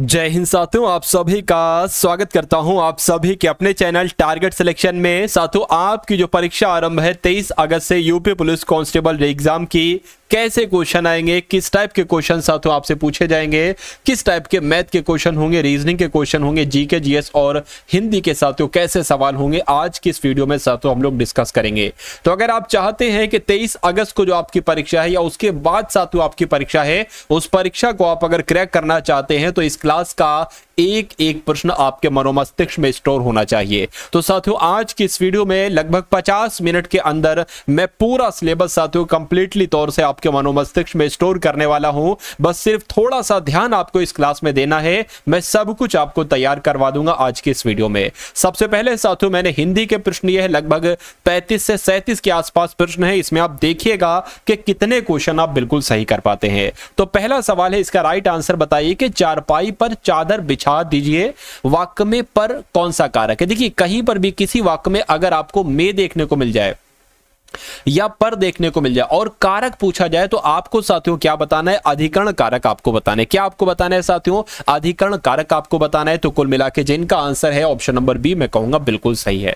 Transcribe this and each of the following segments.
जय हिंद साथियों आप सभी का स्वागत करता हूं आप सभी के अपने चैनल टारगेट सिलेक्शन में साथियों आपकी जो परीक्षा आरंभ है 23 अगस्त से यूपी पुलिस कांस्टेबल एग्जाम की कैसे क्वेश्चन आएंगे किस टाइप के क्वेश्चन साथ आपसे पूछे जाएंगे किस टाइप के मैथ के क्वेश्चन होंगे रीजनिंग के क्वेश्चन होंगे जीके जीएस और हिंदी के साथ कैसे सवाल होंगे आज की इस वीडियो में साथ हम लोग डिस्कस करेंगे तो अगर आप चाहते हैं कि 23 अगस्त को जो आपकी परीक्षा है या उसके बाद साथ आपकी परीक्षा है उस परीक्षा को आप अगर क्रैक करना चाहते हैं तो इस क्लास का एक एक प्रश्न आपके मनोमस्तिष्क में स्टोर होना चाहिए तो साथियों आज की इस वीडियो में लगभग 50 मिनट के अंदर मैं पूरा सिलेबस साथियों कंप्लीटली तौर से आपके मनोमस्तिष्क में स्टोर करने वाला हूं बस सिर्फ थोड़ा सा ध्यान आपको इस क्लास में देना है मैं सब कुछ आपको तैयार करवा दूंगा आज की इस वीडियो में सबसे पहले साथियों मैंने हिंदी के प्रश्न ये है लगभग पैंतीस से सैंतीस के आसपास प्रश्न है इसमें आप देखिएगा कि कितने क्वेश्चन आप बिल्कुल सही कर पाते हैं तो पहला सवाल है इसका राइट आंसर बताइए कि चारपाई पर चादर बिछ सुझाव दीजिए वाक्य में पर कौन सा कारक है देखिए कहीं पर भी किसी वाक्य में अगर आपको मे देखने को मिल जाए या पर देखने को मिल जाए और कारक पूछा जाए तो आपको साथियों क्या बताना है अधिकरण कारक आपको बताना है क्या आपको बताना है साथियों अधिकरण कारक आपको बताना है तो कुल मिला के जिनका आंसर है ऑप्शन नंबर बी मैं कहूंगा बिल्कुल सही है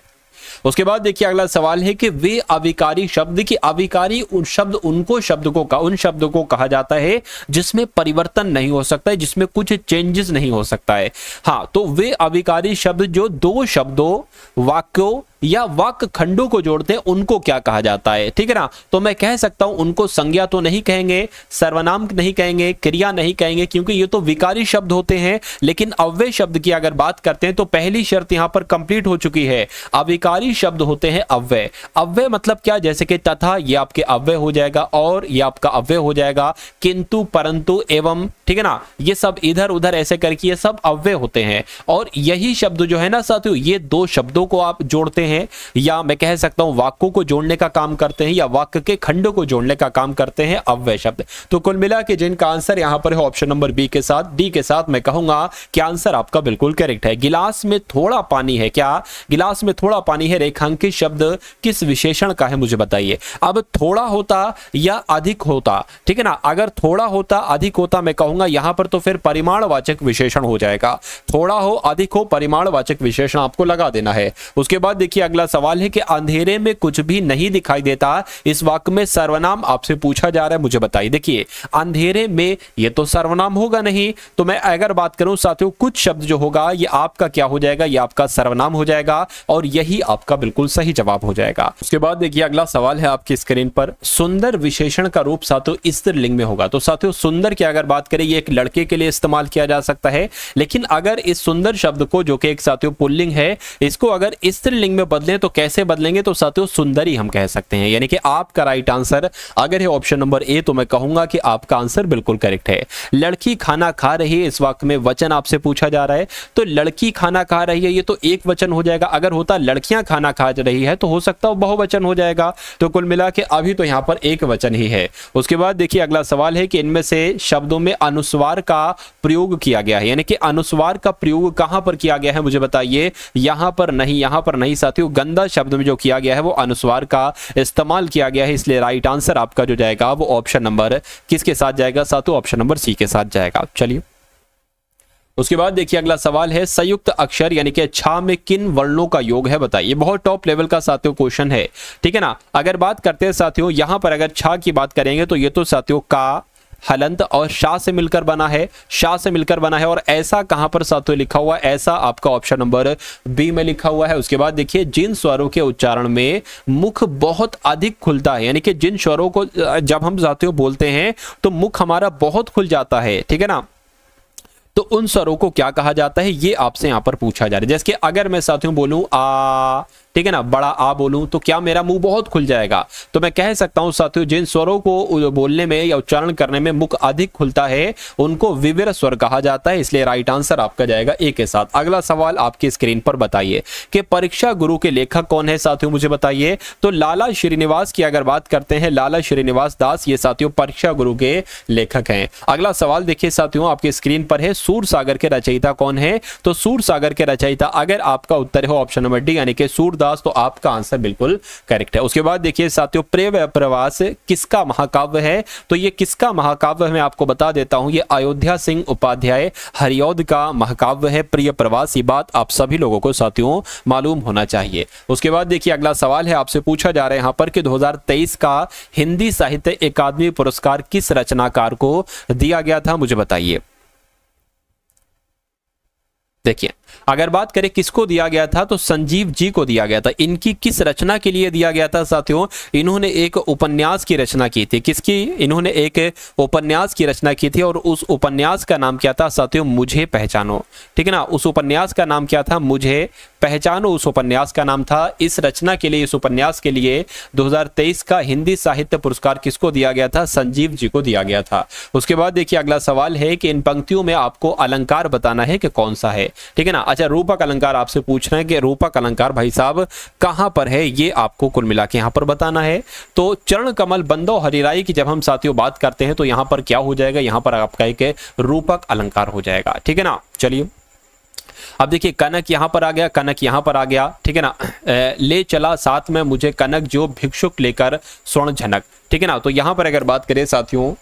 उसके बाद देखिए अगला सवाल है कि वे अविकारी शब्द की अविकारी उन शब्द उनको शब्द को उन शब्दों को कहा जाता है जिसमें परिवर्तन नहीं हो सकता है जिसमें कुछ चेंजेस नहीं हो सकता है हाँ तो वे अविकारी शब्द जो दो शब्दों वाक्यों या वक खंडों को जोड़ते हैं उनको क्या कहा जाता है ठीक है ना तो मैं कह सकता हूं उनको संज्ञा तो नहीं कहेंगे सर्वनाम नहीं कहेंगे क्रिया नहीं कहेंगे क्योंकि ये तो विकारी शब्द होते हैं लेकिन अव्य शब्द की अगर बात करते हैं तो पहली शर्त यहां पर कंप्लीट हो चुकी है अविकारी शब्द होते हैं अव्यय अव्यय मतलब क्या जैसे कि तथा ये आपके अव्यय हो जाएगा और ये आपका अव्यय हो जाएगा किंतु परंतु एवं ठीक है ना ये सब इधर उधर ऐसे करके ये सब अव्यय होते हैं और यही शब्द जो है ना साथियों ये दो शब्दों को आप जोड़ते हैं हैं या मैं कह सकता हूं वाक्यों को जोड़ने का काम करते हैं या वाक्य के खंडों को जोड़ने का काम करते हैं अव्यय शब्द तो कुल मिला के जिनका आंसर यहां पर है ऑप्शन नंबर बी के साथ डी के साथ मैं कहूंगा कि आंसर आपका बिल्कुल करेक्ट है गिलास में थोड़ा पानी है क्या गिलास में थोड़ा पानी है रेखांकित शब्द किस विशेषण का है मुझे बताइए अब थोड़ा होता या अधिक होता ठीक है ना अगर थोड़ा होता अधिक होता मैं कहूंगा यहां पर तो फिर परिमाणवाचक विशेषण हो जाएगा थोड़ा हो अधिक हो परिमाणवाचक विशेषण आपको लगा देना है उसके बाद देखिए देखिए अगला सवाल है कि अंधेरे में कुछ भी नहीं दिखाई देता इस वाक्य में सर्वनाम आपसे पूछा जा रहा है मुझे बताइए देखिए अंधेरे में ये तो सर्वनाम होगा नहीं तो मैं अगर बात करूं साथियों कुछ शब्द जो होगा ये आपका क्या हो जाएगा ये आपका सर्वनाम हो जाएगा और यही आपका बिल्कुल सही जवाब हो जाएगा उसके बाद देखिए अगला सवाल है आपकी स्क्रीन पर सुंदर विशेषण का रूप साथियों स्त्रीलिंग में होगा तो साथियों सुंदर की अगर बात करें ये एक लड़के के लिए इस्तेमाल किया जा सकता है लेकिन अगर इस सुंदर शब्द को जो कि एक साथियों पुल्लिंग है इसको अगर स्त्रीलिंग में बदले तो कैसे बदलेंगे तो साथियों सुंदरी हम कह सकते हैं यानी कि आपका राइट आंसर अगर है ऑप्शन नंबर ए तो मैं कहूंगा कि आपका आंसर बिल्कुल करेक्ट है लड़की खाना खा रही है इस वक्त में वचन आपसे पूछा जा रहा है तो लड़की खाना खा रही है ये तो एक वचन हो जाएगा अगर होता लड़कियां खाना खा रही है तो हो सकता है बहुवचन हो जाएगा तो कुल मिला के अभी तो यहां पर एक वचन ही है उसके बाद देखिए अगला सवाल है कि इनमें से शब्दों में अनुस्वार का प्रयोग किया गया है यानी कि अनुस्वार का प्रयोग कहां पर किया गया है मुझे बताइए यहां पर नहीं यहां पर नहीं साथ साथियों गंदा शब्द में जो किया गया है वो अनुस्वार का इस्तेमाल किया गया है इसलिए राइट आंसर आपका जो जाएगा वो ऑप्शन नंबर किसके साथ जाएगा साथियों ऑप्शन नंबर सी के साथ जाएगा चलिए उसके बाद देखिए अगला सवाल है संयुक्त अक्षर यानी कि छा में किन वर्णों का योग है बताइए बहुत टॉप लेवल का साथियों क्वेश्चन है ठीक है ना अगर बात करते हैं साथियों यहां पर अगर छा की बात करेंगे तो ये तो साथियों का हलंत और शाह से मिलकर बना है शाह से मिलकर बना है और ऐसा कहां पर साथियों लिखा हुआ ऐसा आपका ऑप्शन नंबर बी में लिखा हुआ है उसके बाद देखिए जिन स्वरों के उच्चारण में मुख बहुत अधिक खुलता है यानी कि जिन स्वरों को जब हम साथियों बोलते हैं तो मुख हमारा बहुत खुल जाता है ठीक है ना तो उन स्वरों को क्या कहा जाता है ये आपसे यहां पर पूछा जा रहा है जैसे अगर मैं साथियों बोलूं आ ठीक है ना बड़ा आ बोलूं तो क्या मेरा मुंह बहुत खुल जाएगा तो मैं कह सकता हूं साथियों जिन स्वरों को बोलने में या उच्चारण करने में मुख अधिक खुलता है उनको विविर स्वर कहा जाता है इसलिए राइट आंसर आपका जाएगा ए के साथ अगला सवाल आपकी स्क्रीन पर बताइए कि परीक्षा गुरु के लेखक कौन है साथियों मुझे बताइए तो लाला श्रीनिवास की अगर बात करते हैं लाला श्रीनिवास दास ये साथियों परीक्षा गुरु के लेखक हैं अगला सवाल देखिए साथियों आपके स्क्रीन पर है सूर सागर के रचयिता कौन है तो सूर सागर के रचयिता अगर आपका उत्तर है ऑप्शन नंबर डी यानी कि सूरदास विकास तो आपका आंसर बिल्कुल करेक्ट है उसके बाद देखिए साथियों प्रेम प्रवास किसका महाकाव्य है तो ये किसका महाकाव्य मैं आपको बता देता हूं ये अयोध्या सिंह उपाध्याय हरियोध का महाकाव्य है प्रिय प्रवास ये बात आप सभी लोगों को साथियों मालूम होना चाहिए उसके बाद देखिए अगला सवाल है आपसे पूछा जा रहा है यहां पर कि 2023 का हिंदी साहित्य अकादमी पुरस्कार किस रचनाकार को दिया गया था मुझे बताइए देखिए अगर बात करें किसको दिया गया था तो संजीव जी को दिया गया था इनकी किस रचना के लिए दिया गया था साथियों इन्होंने एक उपन्यास की रचना की थी किसकी इन्होंने एक उपन्यास की रचना की थी और उस उपन्यास का नाम क्या था साथियों मुझे पहचानो ठीक है ना उस उपन्यास का नाम क्या था मुझे पहचानो उस उपन्यास का नाम था इस रचना के लिए इस उपन्यास के लिए 2023 का हिंदी साहित्य पुरस्कार किसको दिया गया था संजीव जी को दिया गया था उसके बाद देखिए अगला सवाल है कि इन पंक्तियों में आपको अलंकार बताना है कि कौन सा है ठीक है ना अच्छा रूपक अलंकार आपसे पूछ रहे हैं कि रूपक अलंकार भाई साहब कहां पर है ये आपको कुल मिला के यहां पर बताना है तो चरण कमल बंदो हरिराई की जब हम साथियों बात करते हैं तो यहां पर क्या हो जाएगा यहां पर आपका एक रूपक अलंकार हो जाएगा ठीक है ना चलिए अब देखिए कनक यहां पर आ गया कनक यहां पर आ गया ठीक है ना ले चला साथ में मुझे कनक जो भिक्षुक लेकर स्वर्ण झनक ठीक है ना तो यहां पर अगर बात करें साथियों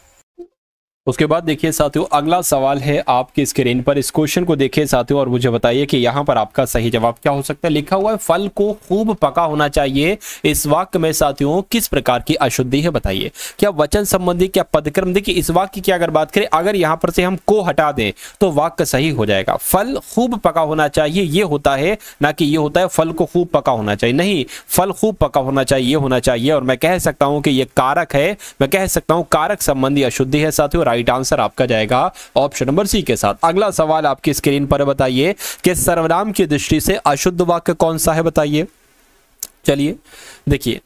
उसके बाद देखिए साथियों अगला सवाल है आपके स्क्रीन पर इस क्वेश्चन को देखिए साथियों और मुझे बताइए कि यहाँ पर आपका सही जवाब क्या हो सकता है लिखा हुआ है फल को खूब पका होना चाहिए इस वाक्य में साथियों किस प्रकार की अशुद्धि है बताइए क्या वचन संबंधी क्या पदक्रम देखिए इस वाक्य की अगर बात करें अगर यहाँ पर से हम को हटा दें तो वाक्य सही हो जाएगा फल खूब पका होना चाहिए ये होता है ना कि ये होता है फल को खूब पका होना चाहिए नहीं फल खूब पका होना चाहिए होना चाहिए और मैं कह सकता हूँ कि ये कारक है मैं कह सकता हूँ कारक संबंधी अशुद्धि है साथियों राइट आंसर आपका जाएगा ऑप्शन नंबर सी के साथ अगला सवाल आपकी स्क्रीन पर बताइए कि सर्वनाम की दृष्टि से अशुद्ध वाक्य कौन सा है बताइए चलिए देखिए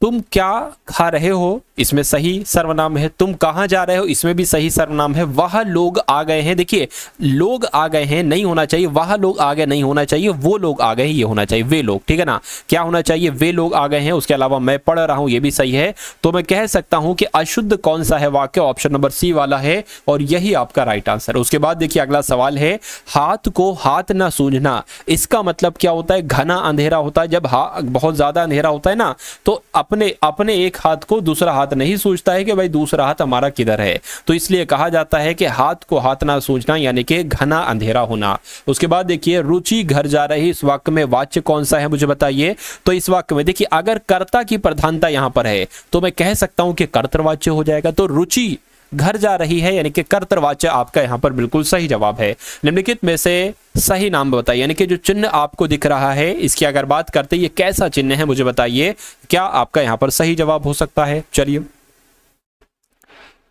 तुम क्या खा रहे हो इसमें सही सर्वनाम है तुम कहाँ जा रहे हो इसमें भी सही सर्वनाम है वह लोग आ गए हैं देखिए लोग आ गए हैं नहीं होना चाहिए वह लोग आ गए नहीं होना चाहिए वो लोग आ गए ये होना चाहिए वे लोग ठीक है ना क्या होना चाहिए वे लोग आ गए हैं उसके अलावा मैं पढ़ रहा हूँ ये भी सही है तो मैं कह सकता हूँ कि अशुद्ध कौन सा है वाक्य ऑप्शन नंबर सी वाला है और यही आपका राइट आंसर उसके बाद देखिए अगला सवाल है हाथ को हाथ ना सूझना इसका मतलब क्या होता है घना अंधेरा होता है जब बहुत ज्यादा अंधेरा होता है ना तो अपने अपने एक हाथ को दूसरा हाथ नहीं सूझता है कि भाई दूसरा हाथ हमारा किधर है तो इसलिए कहा जाता है कि हाथ को हाथ ना सूझना यानी कि घना अंधेरा होना उसके बाद देखिए रुचि घर जा रही इस वाक्य में वाच्य कौन सा है मुझे बताइए तो इस वाक्य में देखिए अगर कर्ता की प्रधानता यहां पर है तो मैं कह सकता हूं कि कर्तवाच्य हो जाएगा तो रुचि घर जा रही है यानी कि कर्तवाच्य आपका यहाँ पर बिल्कुल सही जवाब है निम्नलिखित में से सही नाम बताइए यानी कि जो चिन्ह आपको दिख रहा है इसकी अगर बात करते ये कैसा चिन्ह है मुझे बताइए क्या आपका यहाँ पर सही जवाब हो सकता है चलिए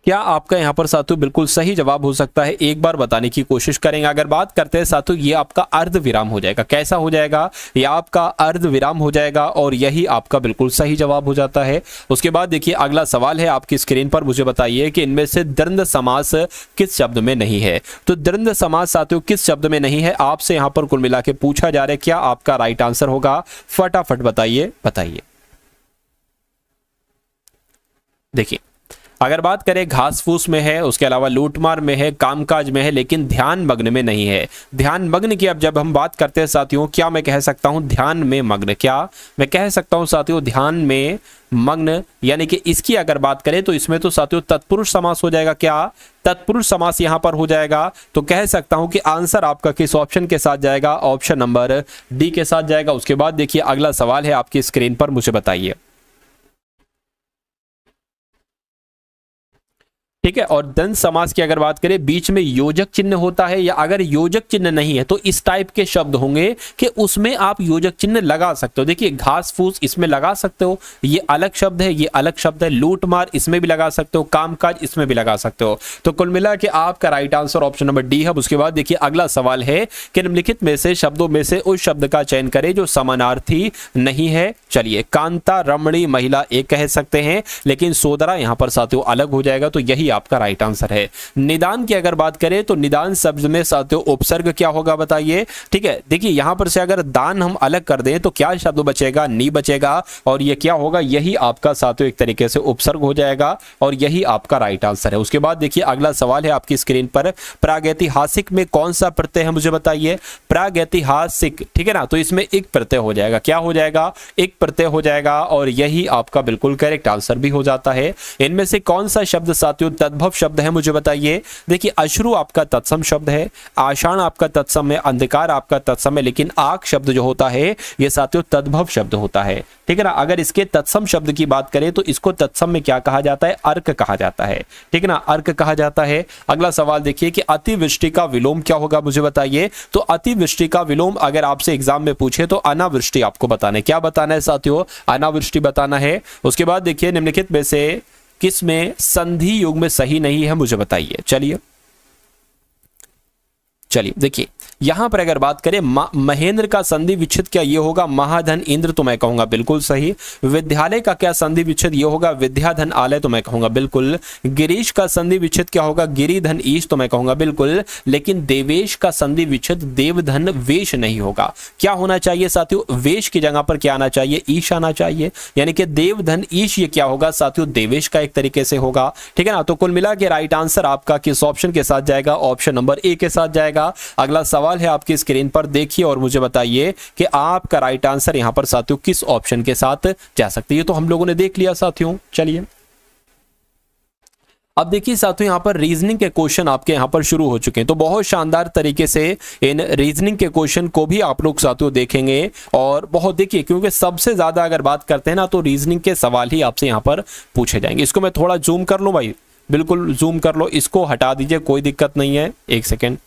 क्या आपका यहाँ पर साथु बिल्कुल सही जवाब हो सकता है एक बार बताने की कोशिश करेंगे अगर बात करते हैं साथु ये आपका अर्ध विराम हो जाएगा कैसा हो जाएगा ये आपका अर्ध विराम हो जाएगा और यही आपका बिल्कुल सही जवाब हो जाता है उसके बाद देखिए अगला सवाल है आपकी स्क्रीन पर मुझे बताइए कि इनमें से द्रंद समास किस शब्द में नहीं है तो द्रंद समास साथियों किस शब्द में नहीं है आपसे यहाँ पर कुल मिला के पूछा जा रहा है क्या आपका राइट आंसर होगा फटाफट बताइए बताइए देखिए अगर बात करें घास फूस में है उसके अलावा लूटमार में है कामकाज में है लेकिन ध्यान मग्न में नहीं है ध्यान मग्न की अब जब हम बात करते हैं साथियों क्या मैं कह सकता हूं ध्यान में मग्न क्या मैं कह सकता हूँ साथियों ध्यान में मग्न यानी कि इसकी अगर बात करें तो इसमें तो साथियों तत्पुरुष समास हो जाएगा क्या तत्पुरुष समास यहां पर हो जाएगा तो कह सकता हूं कि आंसर आपका किस ऑप्शन के साथ जाएगा ऑप्शन नंबर डी के साथ जाएगा उसके बाद देखिए अगला सवाल है आपकी स्क्रीन पर मुझे बताइए ठीक है और दंत समास की अगर बात करें बीच में योजक चिन्ह होता है या अगर योजक चिन्ह नहीं है तो इस टाइप के शब्द होंगे कि उसमें आप योजक चिन्ह लगा सकते हो देखिए घास फूस इसमें लगा सकते हो ये अलग शब्द है ये अलग शब्द है लूटमार इसमें भी लगा सकते हो कामकाज इसमें भी लगा सकते हो तो कुल मिला के आपका right answer option number D है उसके बाद देखिए अगला सवाल है कि निम्नलिखित में से शब्दों में से उस शब्द का चयन करें जो समानार्थी नहीं है चलिए कांता रमणी महिला एक कह सकते हैं लेकिन सोदरा यहां पर साथियों अलग हो जाएगा तो यही भी आपका राइट आंसर है निदान की अगर बात करें तो निदान शब्द में साथियों उपसर्ग क्या होगा बताइए ठीक है देखिए यहां पर से अगर दान हम अलग कर दें तो क्या शब्द बचेगा नी बचेगा और ये क्या होगा यही आपका साथियों एक तरीके से उपसर्ग हो जाएगा और यही आपका राइट आंसर है उसके बाद देखिए अगला सवाल है आपकी स्क्रीन पर प्रागैतिहासिक में कौन सा प्रत्यय है मुझे बताइए प्रागैतिहासिक ठीक है ना तो इसमें एक प्रत्यय हो जाएगा क्या हो जाएगा एक प्रत्यय हो जाएगा और यही आपका बिल्कुल करेक्ट आंसर भी हो जाता है इनमें से कौन सा शब्द साथियों तद्भव शब्द है मुझे बताइए देखिए अश्रु आपका तत्सम शब्द है आषाण आपका तत्सम है अंधकार आपका तत्सम है लेकिन आग शब्द जो होता है ये साथियों तद्भव शब्द होता है ठीक है ना अगर इसके तत्सम शब्द की बात करें तो इसको तत्सम में क्या कहा जाता है अर्क कहा जाता है ठीक है ना अर्क कहा जाता है अगला सवाल देखिए कि अतिवृष्टि का विलोम क्या होगा मुझे बताइए तो अतिवृष्टि का विलोम अगर आपसे एग्जाम में पूछे तो अनावृष्टि आपको बताना है क्या बताना है साथियों अनावृष्टि बताना है उसके बाद देखिए निम्नलिखित में से किस में संधि युग में सही नहीं है मुझे बताइए चलिए चलिए देखिए यहां पर अगर बात करें महेंद्र का संधि विच्छेद क्या यह होगा महाधन इंद्र तो मैं कहूंगा बिल्कुल सही विद्यालय का क्या संधि विच्छेद यह होगा विद्याधन आलय तो मैं कहूंगा बिल्कुल गिरीश का संधि विच्छेद क्या होगा गिरिधन ईश तो मैं कहूंगा बिल्कुल लेकिन देवेश का संधि विच्छेद देवधन वेश नहीं होगा क्या होना चाहिए साथियों वेश की जगह पर क्या आना चाहिए ईश आना चाहिए यानी कि देवधन ईश ये क्या होगा साथियों देवेश का एक तरीके से होगा ठीक है ना तो कुल मिला के राइट आंसर आपका किस ऑप्शन के साथ जाएगा ऑप्शन नंबर ए के साथ जाएगा अगला सवाल सवाल है आपकी स्क्रीन पर देखिए और मुझे बताइए कि आपका राइट आंसर यहां पर साथियों किस ऑप्शन के साथ जा सकते हैं तो हम लोगों ने देख लिया साथियों चलिए अब देखिए साथियों यहाँ पर रीजनिंग के क्वेश्चन आपके यहाँ पर शुरू हो चुके हैं तो बहुत शानदार तरीके से इन रीजनिंग के क्वेश्चन को भी आप लोग साथियों देखेंगे और बहुत देखिए क्योंकि सबसे ज्यादा अगर बात करते हैं ना तो रीजनिंग के सवाल ही आपसे यहाँ पर पूछे जाएंगे इसको मैं थोड़ा जूम कर लूँ भाई बिल्कुल जूम कर लो इसको हटा दीजिए कोई दिक्कत नहीं है एक सेकेंड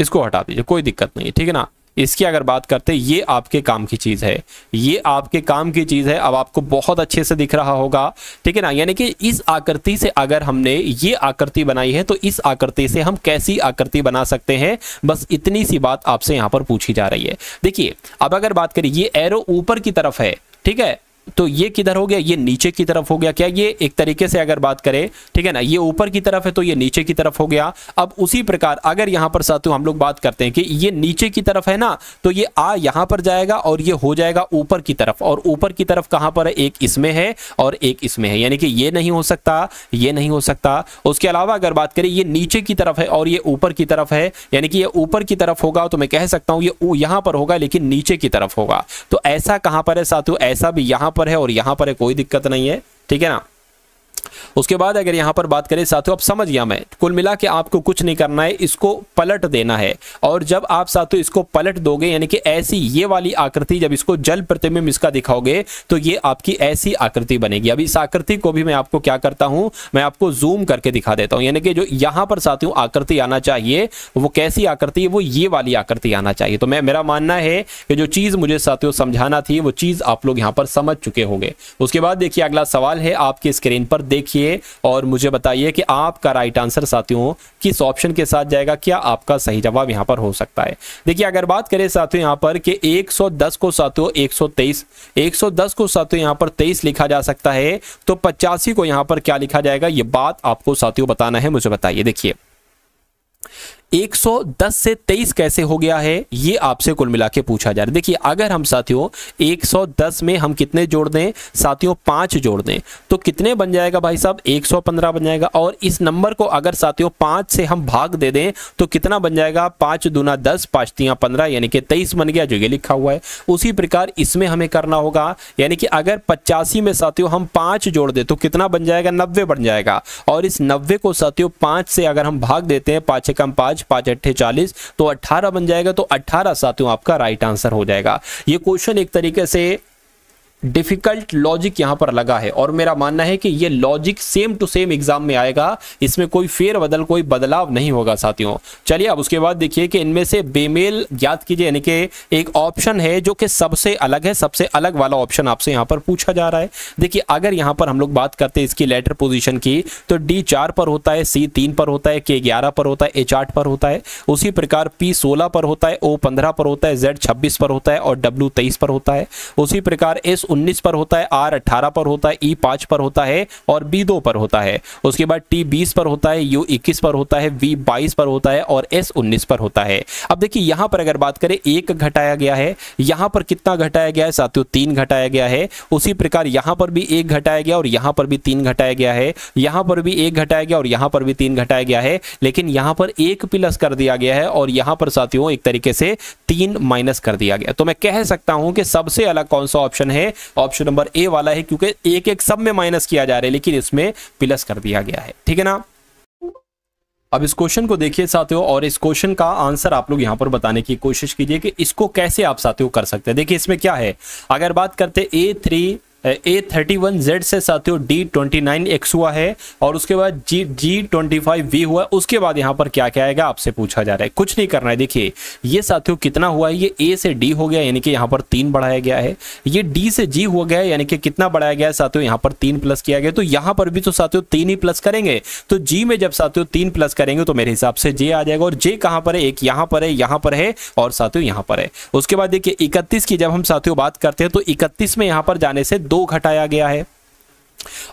इसको हटा दीजिए कोई दिक्कत नहीं है ठीक है ना इसकी अगर बात करते ये आपके काम की चीज़ है ये आपके काम की चीज़ है अब आपको बहुत अच्छे से दिख रहा होगा ठीक है ना यानी कि इस आकृति से अगर हमने ये आकृति बनाई है तो इस आकृति से हम कैसी आकृति बना सकते हैं बस इतनी सी बात आपसे यहां पर पूछी जा रही है देखिए अब अगर बात करिए ये एरो ऊपर की तरफ है ठीक है तो ये किधर हो गया ये नीचे की तरफ हो गया क्या ये एक तरीके से अगर बात करें ठीक है ना ये ऊपर की तरफ है तो ये नीचे की तरफ हो गया अब उसी प्रकार अगर यहां पर साथ हम लोग बात करते हैं कि ये नीचे की तरफ है ना तो ये आ यहां पर जाएगा और ये हो जाएगा ऊपर की तरफ और ऊपर की तरफ कहां पर है एक इसमें है और एक इसमें है यानी कि ये नहीं हो सकता ये नहीं हो सकता उसके अलावा अगर बात करें ये नीचे की तरफ है और ये ऊपर की तरफ है यानी कि ये ऊपर की तरफ होगा तो मैं कह सकता हूं ये यहां पर होगा लेकिन नीचे की तरफ होगा तो ऐसा कहां पर है साथ ऐसा भी यहां पर है और यहां पर है कोई दिक्कत नहीं है ठीक है ना उसके बाद अगर यहाँ पर बात करें साथियों समझ गया मैं कुल मिला के आपको कुछ नहीं करना है इसको पलट देना है और जब आप साथियों इसको पलट दोगे यानी कि ऐसी ये वाली आकृति जब इसको जल प्रतिबिंब इसका दिखाओगे तो ये आपकी ऐसी आकृति बनेगी अब इस आकृति को भी मैं आपको क्या करता हूँ मैं आपको जूम करके दिखा देता हूं यानी कि जो यहाँ पर साथियों आकृति आना चाहिए वो कैसी आकृति वो ये वाली आकृति आना चाहिए तो मैं मेरा मानना है कि जो चीज़ मुझे साथियों समझाना थी वो चीज़ आप लोग यहाँ पर समझ चुके होंगे उसके बाद देखिए अगला सवाल है आपकी स्क्रीन पर देखिए करिए और मुझे बताइए कि आपका राइट आंसर साथियों किस ऑप्शन के साथ जाएगा क्या आपका सही जवाब यहां पर हो सकता है देखिए अगर बात करें साथियों यहां पर कि 110 को साथियों 123 110 को साथियों यहां पर 23 लिखा जा सकता है तो पचासी को यहां पर क्या लिखा जाएगा ये बात आपको साथियों बताना है मुझे बताइए देखिए 110 से 23 कैसे हो गया है ये आपसे कुल मिला के पूछा जा रहा है देखिए अगर हम साथियों 110 में हम कितने जोड़ दें साथियों पांच जोड़ दें तो कितने बन जाएगा भाई साहब 115 बन जाएगा और इस नंबर को अगर साथियों पांच से हम भाग दे दें तो कितना बन जाएगा पांच दूना दस पाँच पंद्रह यानी कि तेईस बन गया जो ये लिखा हुआ है उसी प्रकार इसमें हमें करना होगा यानी कि अगर पचासी में साथियों हम पांच जोड़ दें तो कितना बन जाएगा नब्बे बन जाएगा और इस नब्बे को साथियों पांच से अगर हम भाग देते हैं पांच एकम पाँच पांच अट्ठे चालीस तो अट्ठारह बन जाएगा तो अट्ठारह साथियों आपका राइट आंसर हो जाएगा ये क्वेश्चन एक तरीके से डिफिकल्ट लॉजिक यहां पर लगा है और मेरा मानना है कि ये logic same to same exam में आएगा इसमें कोई फेर बदल कोई बदलाव नहीं होगा साथियों चलिए अब उसके बाद देखिए कि इनमें से बेमेल याद कीजिए यानी कि एक ऑप्शन है जो कि सबसे अलग है सबसे अलग वाला ऑप्शन आपसे यहाँ पर पूछा जा रहा है देखिए अगर यहाँ पर हम लोग बात करते हैं इसकी लेटर पोजिशन की तो डी चार पर होता है सी तीन पर होता है के ग्यारह पर होता है एच आठ पर होता है उसी प्रकार पी सोलह पर होता है ओ पंद्रह पर होता है जेड छब्बीस पर होता है और डब्ल्यू तेईस पर होता है उसी प्रकार एस उन्नीस पर होता है आर 18 पर होता है ई पांच पर होता है और बी दो पर होता है उसके बाद टी बीस पर होता है यू इक्कीस पर होता है वी बाईस पर होता है और एस उन्नीस पर होता है अब देखिए यहां पर अगर बात करें एक घटाया गया है यहां पर कितना घटाया गया है साथियों तीन घटाया गया है उसी प्रकार यहां पर भी एक घटाया गया और यहां पर भी तीन घटाया गया है यहां पर भी एक घटाया गया और यहां पर भी तीन घटाया गया है लेकिन यहां पर एक प्लस कर दिया गया है और यहां पर साथियों एक तरीके से तीन माइनस कर दिया गया तो मैं कह सकता हूं कि सबसे अलग कौन सा ऑप्शन है ऑप्शन नंबर ए वाला है क्योंकि एक एक सब में माइनस किया जा रहा है लेकिन इसमें प्लस कर दिया गया है ठीक है ना अब इस क्वेश्चन को देखिए साथियों और इस क्वेश्चन का आंसर आप लोग यहां पर बताने की कोशिश कीजिए कि इसको कैसे आप साथियों कर सकते हैं देखिए इसमें क्या है अगर बात करते A three A thirty one Z से साथियों डी ट्वेंटी नाइन एक्स हुआ है और उसके बाद G G twenty five V हुआ उसके बाद यहाँ पर क्या क्या आएगा आपसे पूछा जा रहा है कुछ नहीं करना है देखिए ये साथियों कितना हुआ है ये ए से डी हो गया यानी कि यहाँ पर तीन बढ़ाया गया है ये डी से जी हो गया यानी कि कितना बढ़ाया गया है साथियों यहाँ पर तीन प्लस किया गया तो यहाँ पर भी तो साथियों तीन ही प्लस करेंगे तो जी में जब साथियों तीन प्लस करेंगे तो मेरे हिसाब से जे आ जाएगा और जे कहाँ पर है एक यहाँ पर है यहाँ पर है और साथियों यहाँ पर है उसके बाद देखिए इकतीस की जब हम साथियों बात करते हैं तो इकतीस में यहाँ पर जाने से दो घटाया गया है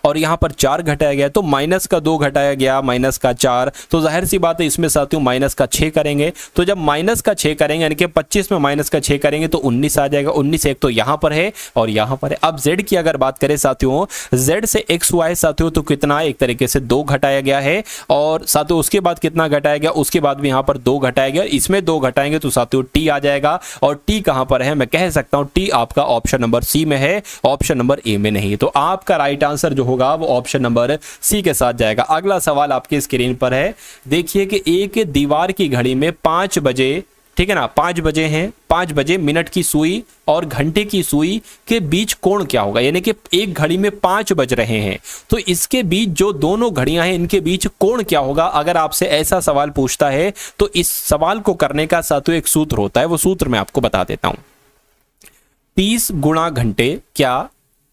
और यहाँ पर चार घटाया गया तो माइनस का दो घटाया गया माइनस का चार तो जाहिर सी बात है इसमें साथियों माइनस का छः करेंगे तो जब माइनस का छः करेंगे यानी कि पच्चीस में माइनस का छः करेंगे तो उन्नीस आ जाएगा उन्नीस एक तो यहाँ पर है और यहाँ पर है अब जेड की अगर बात करें साथियों जेड से एक्स वाई साथियों तो कितना एक तरीके से दो घटाया गया है और साथियों उसके बाद कितना घटाया गया उसके बाद भी यहाँ पर दो घटाया गया इसमें दो घटाएंगे तो साथियों टी आ जाएगा और टी कहाँ पर है मैं कह सकता हूँ टी आपका ऑप्शन नंबर सी में है ऑप्शन नंबर ए में नहीं तो आपका राइट आंसर आंसर जो होगा वो ऑप्शन नंबर सी के साथ जाएगा अगला सवाल आपके स्क्रीन पर है देखिए कि एक दीवार की घड़ी में पांच बजे ठीक है ना पांच बजे हैं पांच बजे मिनट की सुई और घंटे की सुई के बीच कोण क्या होगा यानी कि एक घड़ी में पांच बज रहे हैं तो इसके बीच जो दोनों घड़ियां हैं इनके बीच कोण क्या होगा अगर आपसे ऐसा सवाल पूछता है तो इस सवाल को करने का सातु एक सूत्र होता है वो सूत्र मैं आपको बता देता हूं तीस गुणा घंटे क्या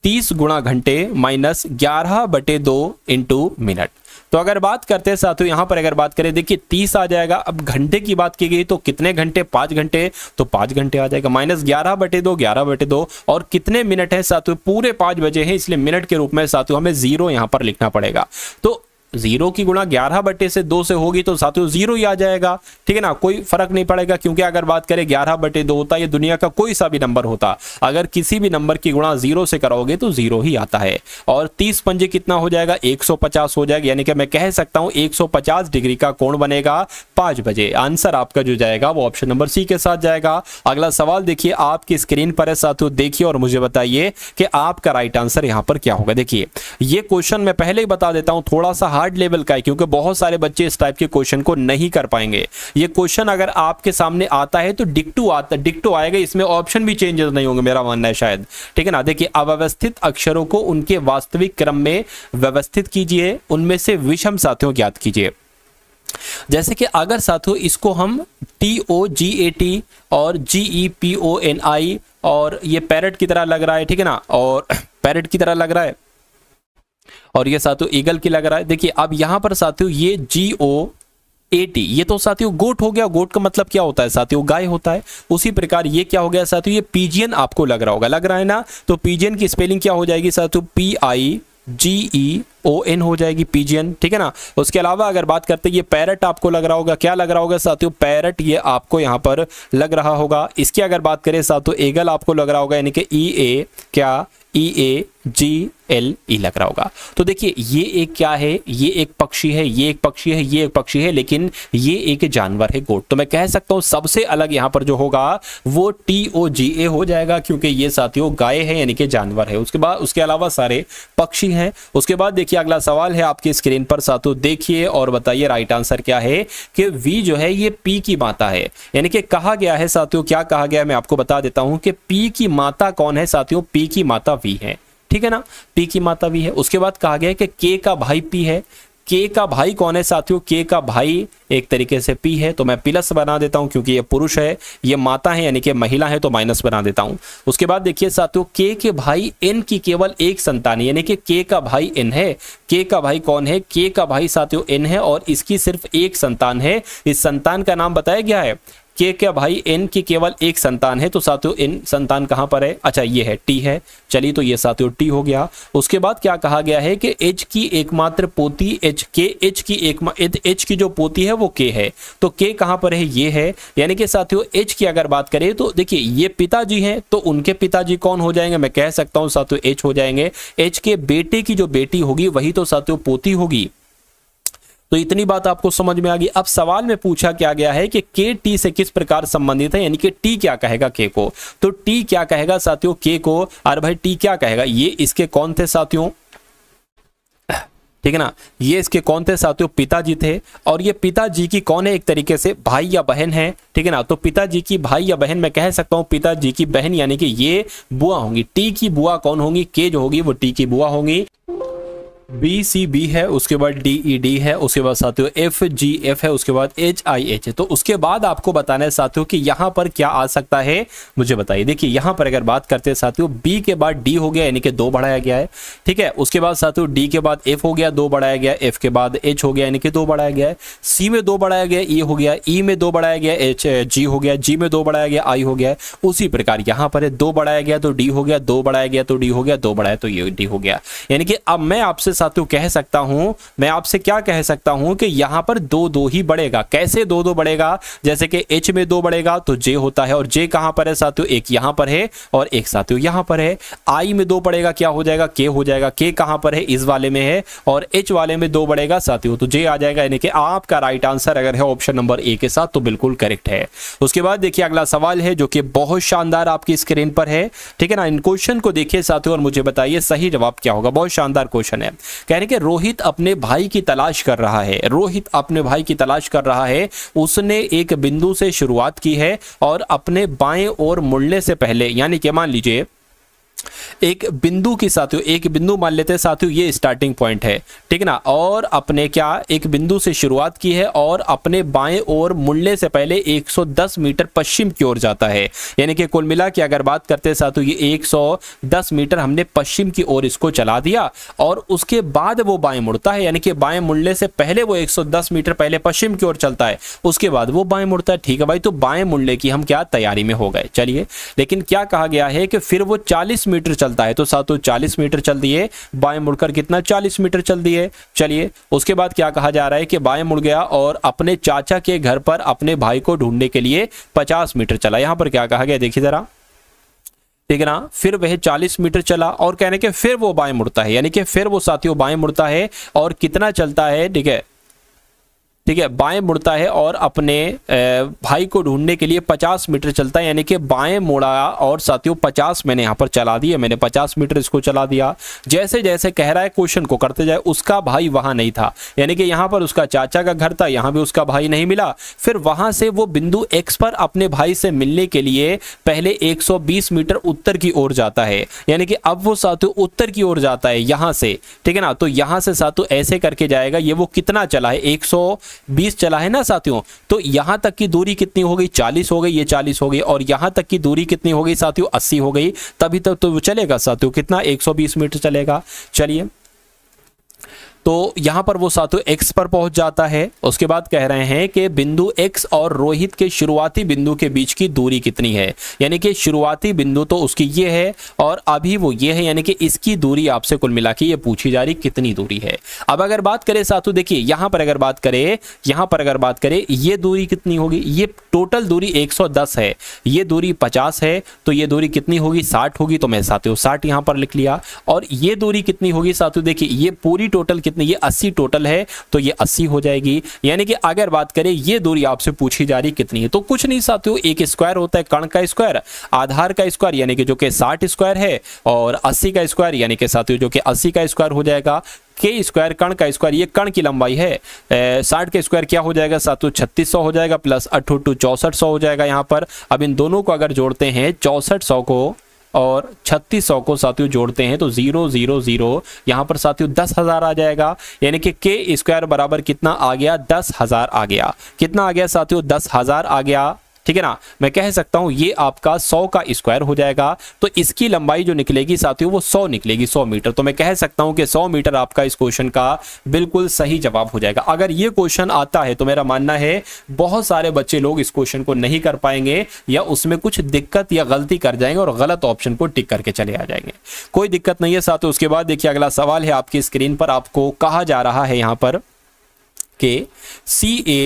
तीस गुणा घंटे माइनस ग्यारह बटे दो इंटू मिनट तो अगर बात करते हैं साथियों यहां पर अगर बात करें देखिए तीस आ जाएगा अब घंटे की बात की गई तो कितने घंटे पांच घंटे तो पांच घंटे आ जाएगा माइनस ग्यारह बटे दो ग्यारह बटे दो और कितने मिनट है साथियों पूरे पांच बजे हैं इसलिए मिनट के रूप में साथियों हमें जीरो यहां पर लिखना पड़ेगा तो जीरो की गुणा ग्यारह बटे से दो से होगी तो साथियों जीरो ही आ जाएगा ठीक है ना कोई फर्क नहीं पड़ेगा क्योंकि अगर बात करें ग्यारह बटे दो होता है दुनिया का कोई सा भी नंबर होता अगर किसी भी नंबर की गुणा जीरो से करोगे तो जीरो ही आता है और तीस पंजे कितना हो जाएगा एक हो जाएगा यानी कि मैं कह सकता हूं एक डिग्री का कोण बनेगा पांच बजे आंसर आपका जो जाएगा वो ऑप्शन नंबर सी के साथ जाएगा अगला सवाल देखिए आपकी स्क्रीन पर है साथियों देखिए और मुझे बताइए कि आपका राइट आंसर यहां पर क्या होगा देखिए ये क्वेश्चन मैं पहले ही बता देता हूं थोड़ा सा हार्ड लेवल का है क्योंकि बहुत सारे बच्चे इस टाइप के क्वेश्चन को नहीं कर पाएंगे ये क्वेश्चन अगर आपके सामने आता है तो डिक्टू आता है डिक्टू आएगा इसमें ऑप्शन भी चेंजेस नहीं होंगे मेरा मानना है शायद ठीक है ना देखिए अव्यवस्थित अक्षरों को उनके वास्तविक क्रम में व्यवस्थित कीजिए उनमें से विषम साथियों ज्ञात कीजिए जैसे कि अगर साथियों इसको हम T O ji A T और जी ई पी ओ एन आई और ये पैरट की तरह लग रहा है ठीक है ना और पैरट की तरह लग रहा है और ये साथियों ईगल की लग रहा है देखिए अब यहां पर साथियों ये जी ओ एटी ये तो साथियों गोट हो गया गोट का मतलब क्या होता है साथियों गाय होता है उसी प्रकार ये क्या हो गया साथियों ये पीजीएन आपको लग रहा होगा लग रहा है ना तो पीजियन की स्पेलिंग क्या हो जाएगी साथियों P I ji E O N हो जाएगी पीजीएन ठीक है ना उसके अलावा अगर बात करते ये पैरट आपको लग रहा होगा क्या लग रहा होगा साथियों पैरट ये आपको यहाँ पर लग रहा होगा इसकी अगर बात करें साथियों एगल आपको लग रहा होगा यानी कि ई e ए क्या ई e ए जी एल ई लग रहा होगा तो देखिए ये एक क्या है ये एक पक्षी है ये एक पक्षी है ये एक पक्षी है लेकिन ये एक जानवर है गोट तो मैं कह सकता हूं सबसे अलग यहां पर जो होगा वो टी ओ जी ए हो जाएगा क्योंकि ये साथियों गाय है यानी कि जानवर है उसके बाद उसके अलावा सारे पक्षी हैं उसके बाद देखिए अगला सवाल है आपकी स्क्रीन पर साथियों देखिए और बताइए राइट आंसर क्या है कि वी जो है ये पी की माता है यानी कि कहा गया है साथियों क्या कहा गया मैं आपको बता देता हूं कि पी की माता कौन है साथियों पी की माता वी है ठीक है ना पी की माता भी है उसके बाद कहा गया है कि के का भाई पी है के का भाई कौन है साथियों के का भाई एक तरीके से पी है तो मैं प्लस बना देता हूं क्योंकि ये पुरुष है ये माता है यानी कि महिला है तो माइनस बना देता हूं उसके बाद देखिए साथियों के के भाई एन की केवल एक संतान यानी कि के का भाई एन है के का भाई कौन है के का भाई साथियों एन है और इसकी सिर्फ एक संतान है इस संतान का नाम बताया गया है के क्या भाई एन की केवल एक संतान है तो साथियों एन संतान कहाँ पर है अच्छा ये है टी है चलिए तो ये साथियों टी हो गया उसके बाद क्या कहा गया है कि एच की एकमात्र पोती एच के एच की एक एच की जो पोती है वो के है तो के कहाँ पर है ये है यानी कि साथियों एच की अगर बात करें तो देखिए ये पिताजी हैं तो उनके पिताजी कौन हो जाएंगे मैं कह सकता हूँ साथियों एच हो जाएंगे एच के बेटे की जो बेटी होगी वही तो साथियों पोती होगी तो इतनी बात आपको समझ में आ गई अब सवाल में पूछा क्या गया है कि के टी से किस प्रकार संबंधित है यानी कि टी क्या कहेगा के को तो टी क्या कहेगा साथियों के को अरे भाई टी क्या कहेगा ये इसके कौन थे साथियों ठीक है ना ये इसके कौन थे साथियों पिताजी थे और ये पिताजी की कौन है एक तरीके से भाई या बहन है ठीक है ना तो पिताजी की भाई या बहन मैं कह सकता हूँ पिताजी की बहन यानी कि ये बुआ होंगी टी की बुआ कौन होंगी के जो होगी वो टी की बुआ होंगी बी सी बी है उसके बाद डी ई डी है उसके बाद साथियों एफ जी एफ है उसके बाद एच आई एच है तो उसके बाद आपको बताना है साथियों कि यहाँ पर क्या आ सकता है मुझे बताइए देखिए यहाँ पर अगर बात करते हैं साथियों बी के बाद डी हो गया यानी कि दो बढ़ाया गया है ठीक है उसके बाद साथियों डी के बाद एफ हो गया दो बढ़ाया गया एफ के बाद एच हो गया यानी कि दो बढ़ाया गया है सी में दो बढ़ाया गया ई e हो गया ई e में दो बढ़ाया गया एच जी हो गया जी में दो बढ़ाया गया आई हो गया उसी प्रकार यहाँ पर दो बढ़ाया गया तो डी हो गया दो बढ़ाया गया तो डी हो गया दो बढ़ाया तो ये डी हो गया यानी कि अब मैं आपसे साथियों कह सकता हूं मैं आपसे क्या कह सकता हूं कि यहां पर दो दो ही बढ़ेगा कैसे दो दो बढ़ेगा जैसे कि एच में दो बढ़ेगा तो जे होता है और जे कहां पर है साथियों एक यहां पर है और एक साथियों यहां पर है आई में दो बढ़ेगा क्या हो जाएगा के हो जाएगा के कहां पर है इस वाले में है और एच वाले में दो बढ़ेगा साथियों तो जे आ जाएगा यानी कि आपका राइट आंसर अगर है ऑप्शन नंबर ए के साथ तो बिल्कुल करेक्ट है उसके बाद देखिए अगला सवाल है जो कि बहुत शानदार आपकी स्क्रीन पर है ठीक है ना इन क्वेश्चन को देखिए साथियों और मुझे बताइए सही जवाब क्या होगा बहुत शानदार क्वेश्चन है कह रहे कि रोहित अपने भाई की तलाश कर रहा है रोहित अपने भाई की तलाश कर रहा है उसने एक बिंदु से शुरुआत की है और अपने बाएं और मुड़ने से पहले यानी कि मान लीजिए एक बिंदु की साथियों एक बिंदु मान लेते हैं साथियों ये स्टार्टिंग पॉइंट है ठीक ना और अपने क्या एक बिंदु से शुरुआत की है और अपने बाएं ओर मुड़ने से पहले 110 मीटर पश्चिम की ओर जाता है यानी कि कुल मिला के अगर बात करते हैं साथियों ये 110 मीटर हमने पश्चिम की ओर इसको चला दिया और उसके बाद वो बाएं मुड़ता है यानी कि बाएं मुड़ने से पहले वो एक मीटर पहले पश्चिम की ओर चलता है उसके बाद वो बाएं मुड़ता है ठीक है भाई तो बाएं मुड़ने की हम क्या तैयारी में हो गए चलिए लेकिन क्या कहा गया है कि फिर वो चालीस 40 मीटर चलता है तो सातों चालीस मीटर चल दिए बाएं मुड़कर कितना 40 मीटर चल दिए चलिए उसके बाद क्या कहा जा रहा है कि बाएं मुड़ गया और अपने चाचा के घर पर अपने भाई को ढूंढने के लिए 50 मीटर चला यहां पर क्या कहा गया देखिए जरा ठीक है ना फिर वह 40 मीटर चला और कहने के फिर वो बाएं मुड़ता है यानी कि फिर वो साथियों बाएं मुड़ता है और कितना चलता है ठीक है ठीक है बाएं मुड़ता है और अपने भाई को ढूंढने के लिए 50 मीटर चलता है यानी कि बाएं मुड़ा और साथियों 50 मैंने यहाँ पर चला दिया मैंने 50 मीटर इसको चला दिया जैसे जैसे कह रहा है क्वेश्चन को करते जाए उसका भाई वहां नहीं था यानी कि यहाँ पर उसका चाचा का घर था यहां भी उसका भाई नहीं मिला फिर वहां से वो बिंदु एक्स पर अपने भाई से मिलने के लिए पहले एक मीटर उत्तर की ओर जाता है यानी कि अब वो साथियों उत्तर की ओर जाता है यहां से ठीक है ना तो यहां से सातु ऐसे करके जाएगा ये वो कितना चला है एक बीस चला है ना साथियों तो यहां तक की दूरी कितनी हो गई चालीस हो गई ये चालीस हो गई और यहां तक की दूरी कितनी हो गई साथियों अस्सी हो गई तभी तक तो चलेगा साथियों कितना एक मीटर चलेगा चलिए तो यहाँ पर वो सातु एक्स पर पहुंच जाता है उसके बाद कह रहे हैं कि बिंदु एक्स और रोहित के शुरुआती बिंदु के बीच की दूरी कितनी है यानी कि शुरुआती बिंदु तो उसकी ये है और अभी वो ये है यानी कि इसकी दूरी आपसे कुल मिला के ये पूछी जा रही कितनी दूरी है अब अगर बात करें सातु देखिए यहाँ पर अगर बात करें यहाँ पर अगर बात करें ये दूरी कितनी होगी ये टोटल दूरी एक है ये दूरी पचास है तो ये दूरी कितनी होगी साठ होगी तो मैं सातु साठ यहाँ पर लिख लिया और ये दूरी कितनी होगी सातु देखिए ये पूरी टोटल कितने ये अस्सी टोटल है तो ये अस्सी हो जाएगी यानी कि अगर बात करें ये दूरी आपसे पूछी जा रही कितनी है तो कुछ नहीं साथियों एक स्क्वायर होता है कण का स्क्वायर आधार का स्क्वायर यानी कि जो कि साठ स्क्वायर है और अस्सी का स्क्वायर यानी कि साथियों जो कि अस्सी का स्क्वायर हो जाएगा के स्क्वायर कण का स्क्वायर ये कण की लंबाई है साठ के स्क्वायर क्या हो जाएगा सातों छत्तीस सौ हो जाएगा प्लस अठू टू चौसठ सौ हो जाएगा यहाँ पर अब इन दोनों को अगर जोड़ते हैं चौसठ सौ को और छत्तीस सौ को साथियों जोड़ते हैं तो जीरो जीरो जीरो यहां पर साथियों दस हजार आ जाएगा यानी कि के स्क्वायर बराबर कितना आ गया दस हजार आ गया कितना आ गया साथियों दस हजार आ गया ठीक है ना मैं कह सकता हूं ये आपका सौ का स्क्वायर हो जाएगा तो इसकी लंबाई जो निकलेगी साथियों वो सौ निकलेगी सौ मीटर तो मैं कह सकता हूं कि सौ मीटर आपका इस क्वेश्चन का बिल्कुल सही जवाब हो जाएगा अगर ये क्वेश्चन आता है तो मेरा मानना है बहुत सारे बच्चे लोग इस क्वेश्चन को नहीं कर पाएंगे या उसमें कुछ दिक्कत या गलती कर जाएंगे और गलत ऑप्शन को टिक करके चले आ जाएंगे कोई दिक्कत नहीं है साथियों उसके बाद देखिए अगला सवाल है आपकी स्क्रीन पर आपको कहा जा रहा है यहां पर कि C A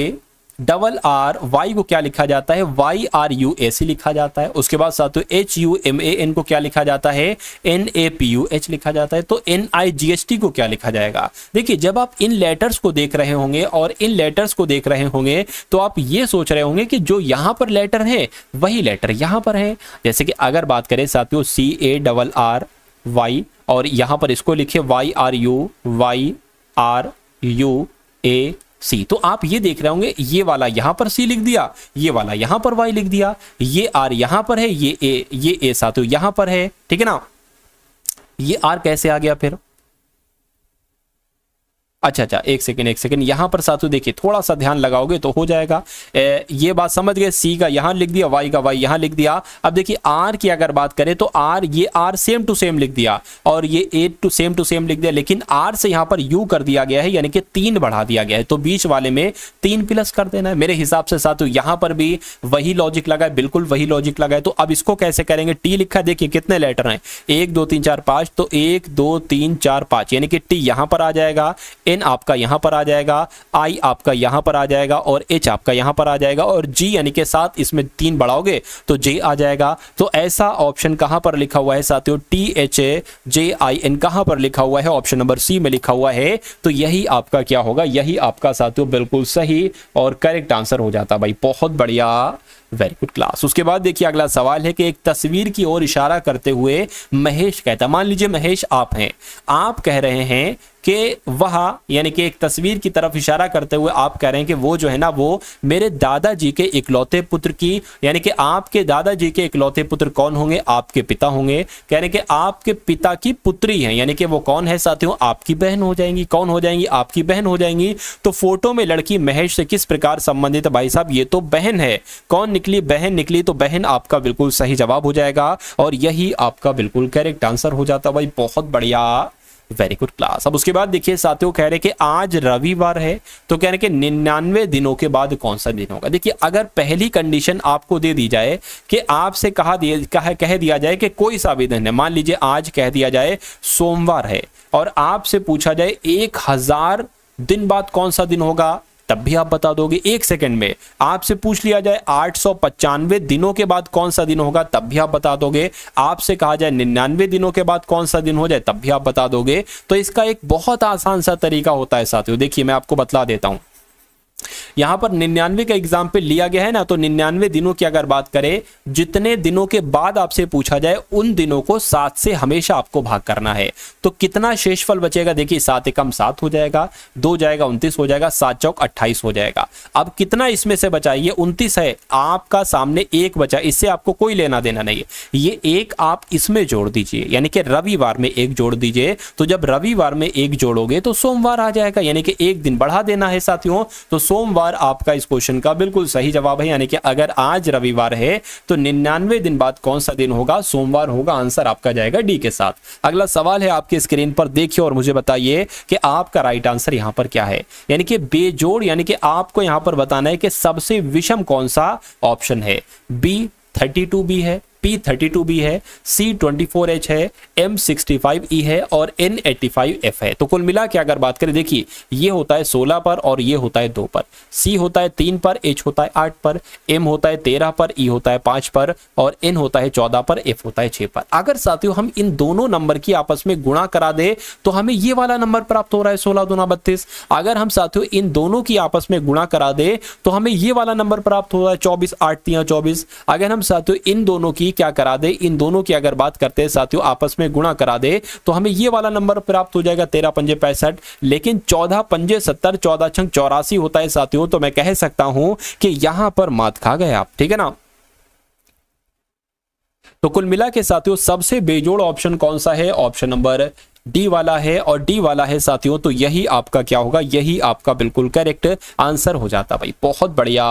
double R Y को क्या लिखा जाता है Y R U A C लिखा जाता है उसके बाद साथ H U M A N को क्या लिखा जाता है N A P U H लिखा जाता है तो N I G S T को क्या लिखा जाएगा देखिए जब आप इन लेटर्स को देख रहे होंगे और इन लेटर्स को देख रहे होंगे तो आप ये सोच रहे होंगे कि जो यहाँ पर लेटर है वही लेटर यहाँ पर है जैसे कि अगर बात करें साथियों C A double R Y और यहाँ पर इसको लिखे Y R U Y R U A C तो आप ये देख रहे होंगे ये वाला यहां पर सी लिख दिया ये वाला यहां पर वाई लिख दिया ये आर यहां पर है ये ए ये ए सातु यहां पर है ठीक है ना ये आर कैसे आ गया फिर अच्छा अच्छा एक सेकंड एक सेकंड यहां पर साथ देखिए थोड़ा सा ध्यान लगाओगे तो हो जाएगा ए, ये बात समझ गए सी का यहां लिख दिया वाई का वाई यहां लिख दिया अब देखिए आर की अगर बात करें तो आर ये आर सेम टू सेम लिख दिया और ये A to same to same लिख दिया लेकिन आर से यहां पर यू कर दिया गया है यानी कि तीन बढ़ा दिया गया है तो बीच वाले में तीन प्लस कर देना है मेरे हिसाब से साथ यहां पर भी वही लॉजिक लगा है बिल्कुल वही लॉजिक लगा है तो अब इसको कैसे करेंगे टी लिखा देखिए कितने लेटर हैं एक दो तीन चार पांच तो एक दो तीन चार पांच यानी कि टी यहां पर आ जाएगा एन आपका यहां पर आ जाएगा आई आपका यहां पर आ जाएगा और एच आपका यहां पर आ जाएगा और जी यानी के साथ इसमें तीन बढ़ाओगे तो जे आ जाएगा तो ऐसा ऑप्शन कहां पर लिखा हुआ है साथियों T H A J I N कहां पर लिखा हुआ है ऑप्शन नंबर सी में लिखा हुआ है तो यही आपका क्या होगा यही आपका साथियों बिल्कुल सही और करेक्ट आंसर हो जाता भाई बहुत बढ़िया वेरी गुड क्लास उसके बाद देखिए अगला सवाल है कि एक तस्वीर की ओर इशारा करते हुए महेश कहता मान लीजिए महेश आप हैं आप कह रहे हैं कि वह यानी कि एक तस्वीर की तरफ इशारा करते हुए आप कह रहे हैं कि वो जो है ना वो मेरे दादाजी के इकलौते पुत्र की यानी कि आपके दादाजी के इकलौते पुत्र कौन होंगे आपके पिता होंगे कह रहे हैं कि आपके पिता की पुत्री है यानी कि वो कौन है साथियों आपकी बहन हो जाएंगी कौन हो जाएंगी आपकी बहन हो जाएंगी तो फोटो में लड़की महेश से किस प्रकार संबंधित भाई साहब ये तो बहन है कौन निकली बहन निकली तो बहन आपका बिल्कुल सही जवाब हो जाएगा और यही आपका बिल्कुल करेक्ट आंसर हो जाता भाई बहुत बढ़िया वेरी गुड क्लास अब उसके बाद देखिए साथियों कह रहे कि आज रविवार है तो कह रहे कि निन्यानवे दिनों के बाद कौन सा दिन होगा देखिए अगर पहली कंडीशन आपको दे दी जाए कि आपसे कहा दिया कह, कह दिया जाए कि कोई सा आवेदन है मान लीजिए आज कह दिया जाए सोमवार है और आपसे पूछा जाए एक हजार दिन बाद कौन सा दिन होगा तब भी आप बता दोगे एक सेकंड में आपसे पूछ लिया जाए आठ दिनों के बाद कौन सा दिन होगा तब भी आप बता दोगे आपसे कहा जाए निन्यानवे दिनों के बाद कौन सा दिन हो जाए तब भी आप बता दोगे तो इसका एक बहुत आसान सा तरीका होता है साथियों देखिए मैं आपको बतला देता हूं यहां पर निन्यानवे का एग्जाम्पल लिया गया है ना तो निन्यानवे दिनों की अगर बात करें जितने दिनों के बाद आपसे पूछा जाए उन दिनों को सात से हमेशा आपको भाग करना है तो कितना शेषफल बचेगा देखिए सात एकम सात हो जाएगा दो जाएगा उन्तीस हो जाएगा सात चौक अट्ठाईस हो जाएगा अब कितना इसमें से बचाइए उन्तीस है आपका सामने एक बचा इससे आपको कोई लेना देना नहीं ये एक आप इसमें जोड़ दीजिए यानी कि रविवार में एक जोड़ दीजिए तो जब रविवार में एक जोड़ोगे तो सोमवार आ जाएगा यानी कि एक दिन बढ़ा देना है साथियों तो सोमवार बार आपका इस क्वेश्चन का बिल्कुल सही जवाब है यानी कि अगर आज रविवार है तो निन्यानवे दिन बाद कौन सा दिन होगा सोमवार होगा आंसर आपका जाएगा डी के साथ अगला सवाल है आपके स्क्रीन पर देखिए और मुझे बताइए कि आपका राइट आंसर यहां पर क्या है यानी कि बेजोड़ यानी कि आपको यहां पर बताना है कि सबसे विषम कौन सा ऑप्शन है बी थर्टी टू बी है पी थर्टी टू बी है सी ट्वेंटी फोर एच है एम सिक्सटी फाइव ई है और एन एट्टी फाइव एफ है तो कुल मिला के अगर बात करें देखिए ये होता है सोलह पर और ये होता है दो पर सी होता है तीन पर एच होता है आठ पर एम होता है तेरह पर ई e होता है पांच पर और एन होता है चौदह पर एफ होता है छह पर अगर साथियों हम इन दोनों नंबर की आपस में गुणा करा दे तो हमें ये वाला नंबर प्राप्त हो रहा है सोलह दोना बत्तीस अगर हम साथियों इन दोनों की आपस में गुणा करा दे तो हमें ये वाला नंबर प्राप्त हो रहा है चौबीस आठ तीन चौबीस अगर हम साथियों इन दोनों की ही क्या करा दे इन दोनों की अगर बात करते हैं साथियों आपस में गुणा करा दे तो हमें ये वाला नंबर प्राप्त हो जाएगा तेरह पंजे पैंसठ लेकिन चौदह पंजे सत्तर चौदह छंग चौरासी होता है साथियों तो मैं कह सकता हूं कि यहां पर मात खा गए आप ठीक है ना तो कुल मिला के साथियों सबसे बेजोड़ ऑप्शन कौन सा है ऑप्शन नंबर डी वाला है और डी वाला है साथियों तो यही आपका क्या होगा यही आपका बिल्कुल करेक्ट आंसर हो जाता भाई बहुत बढ़िया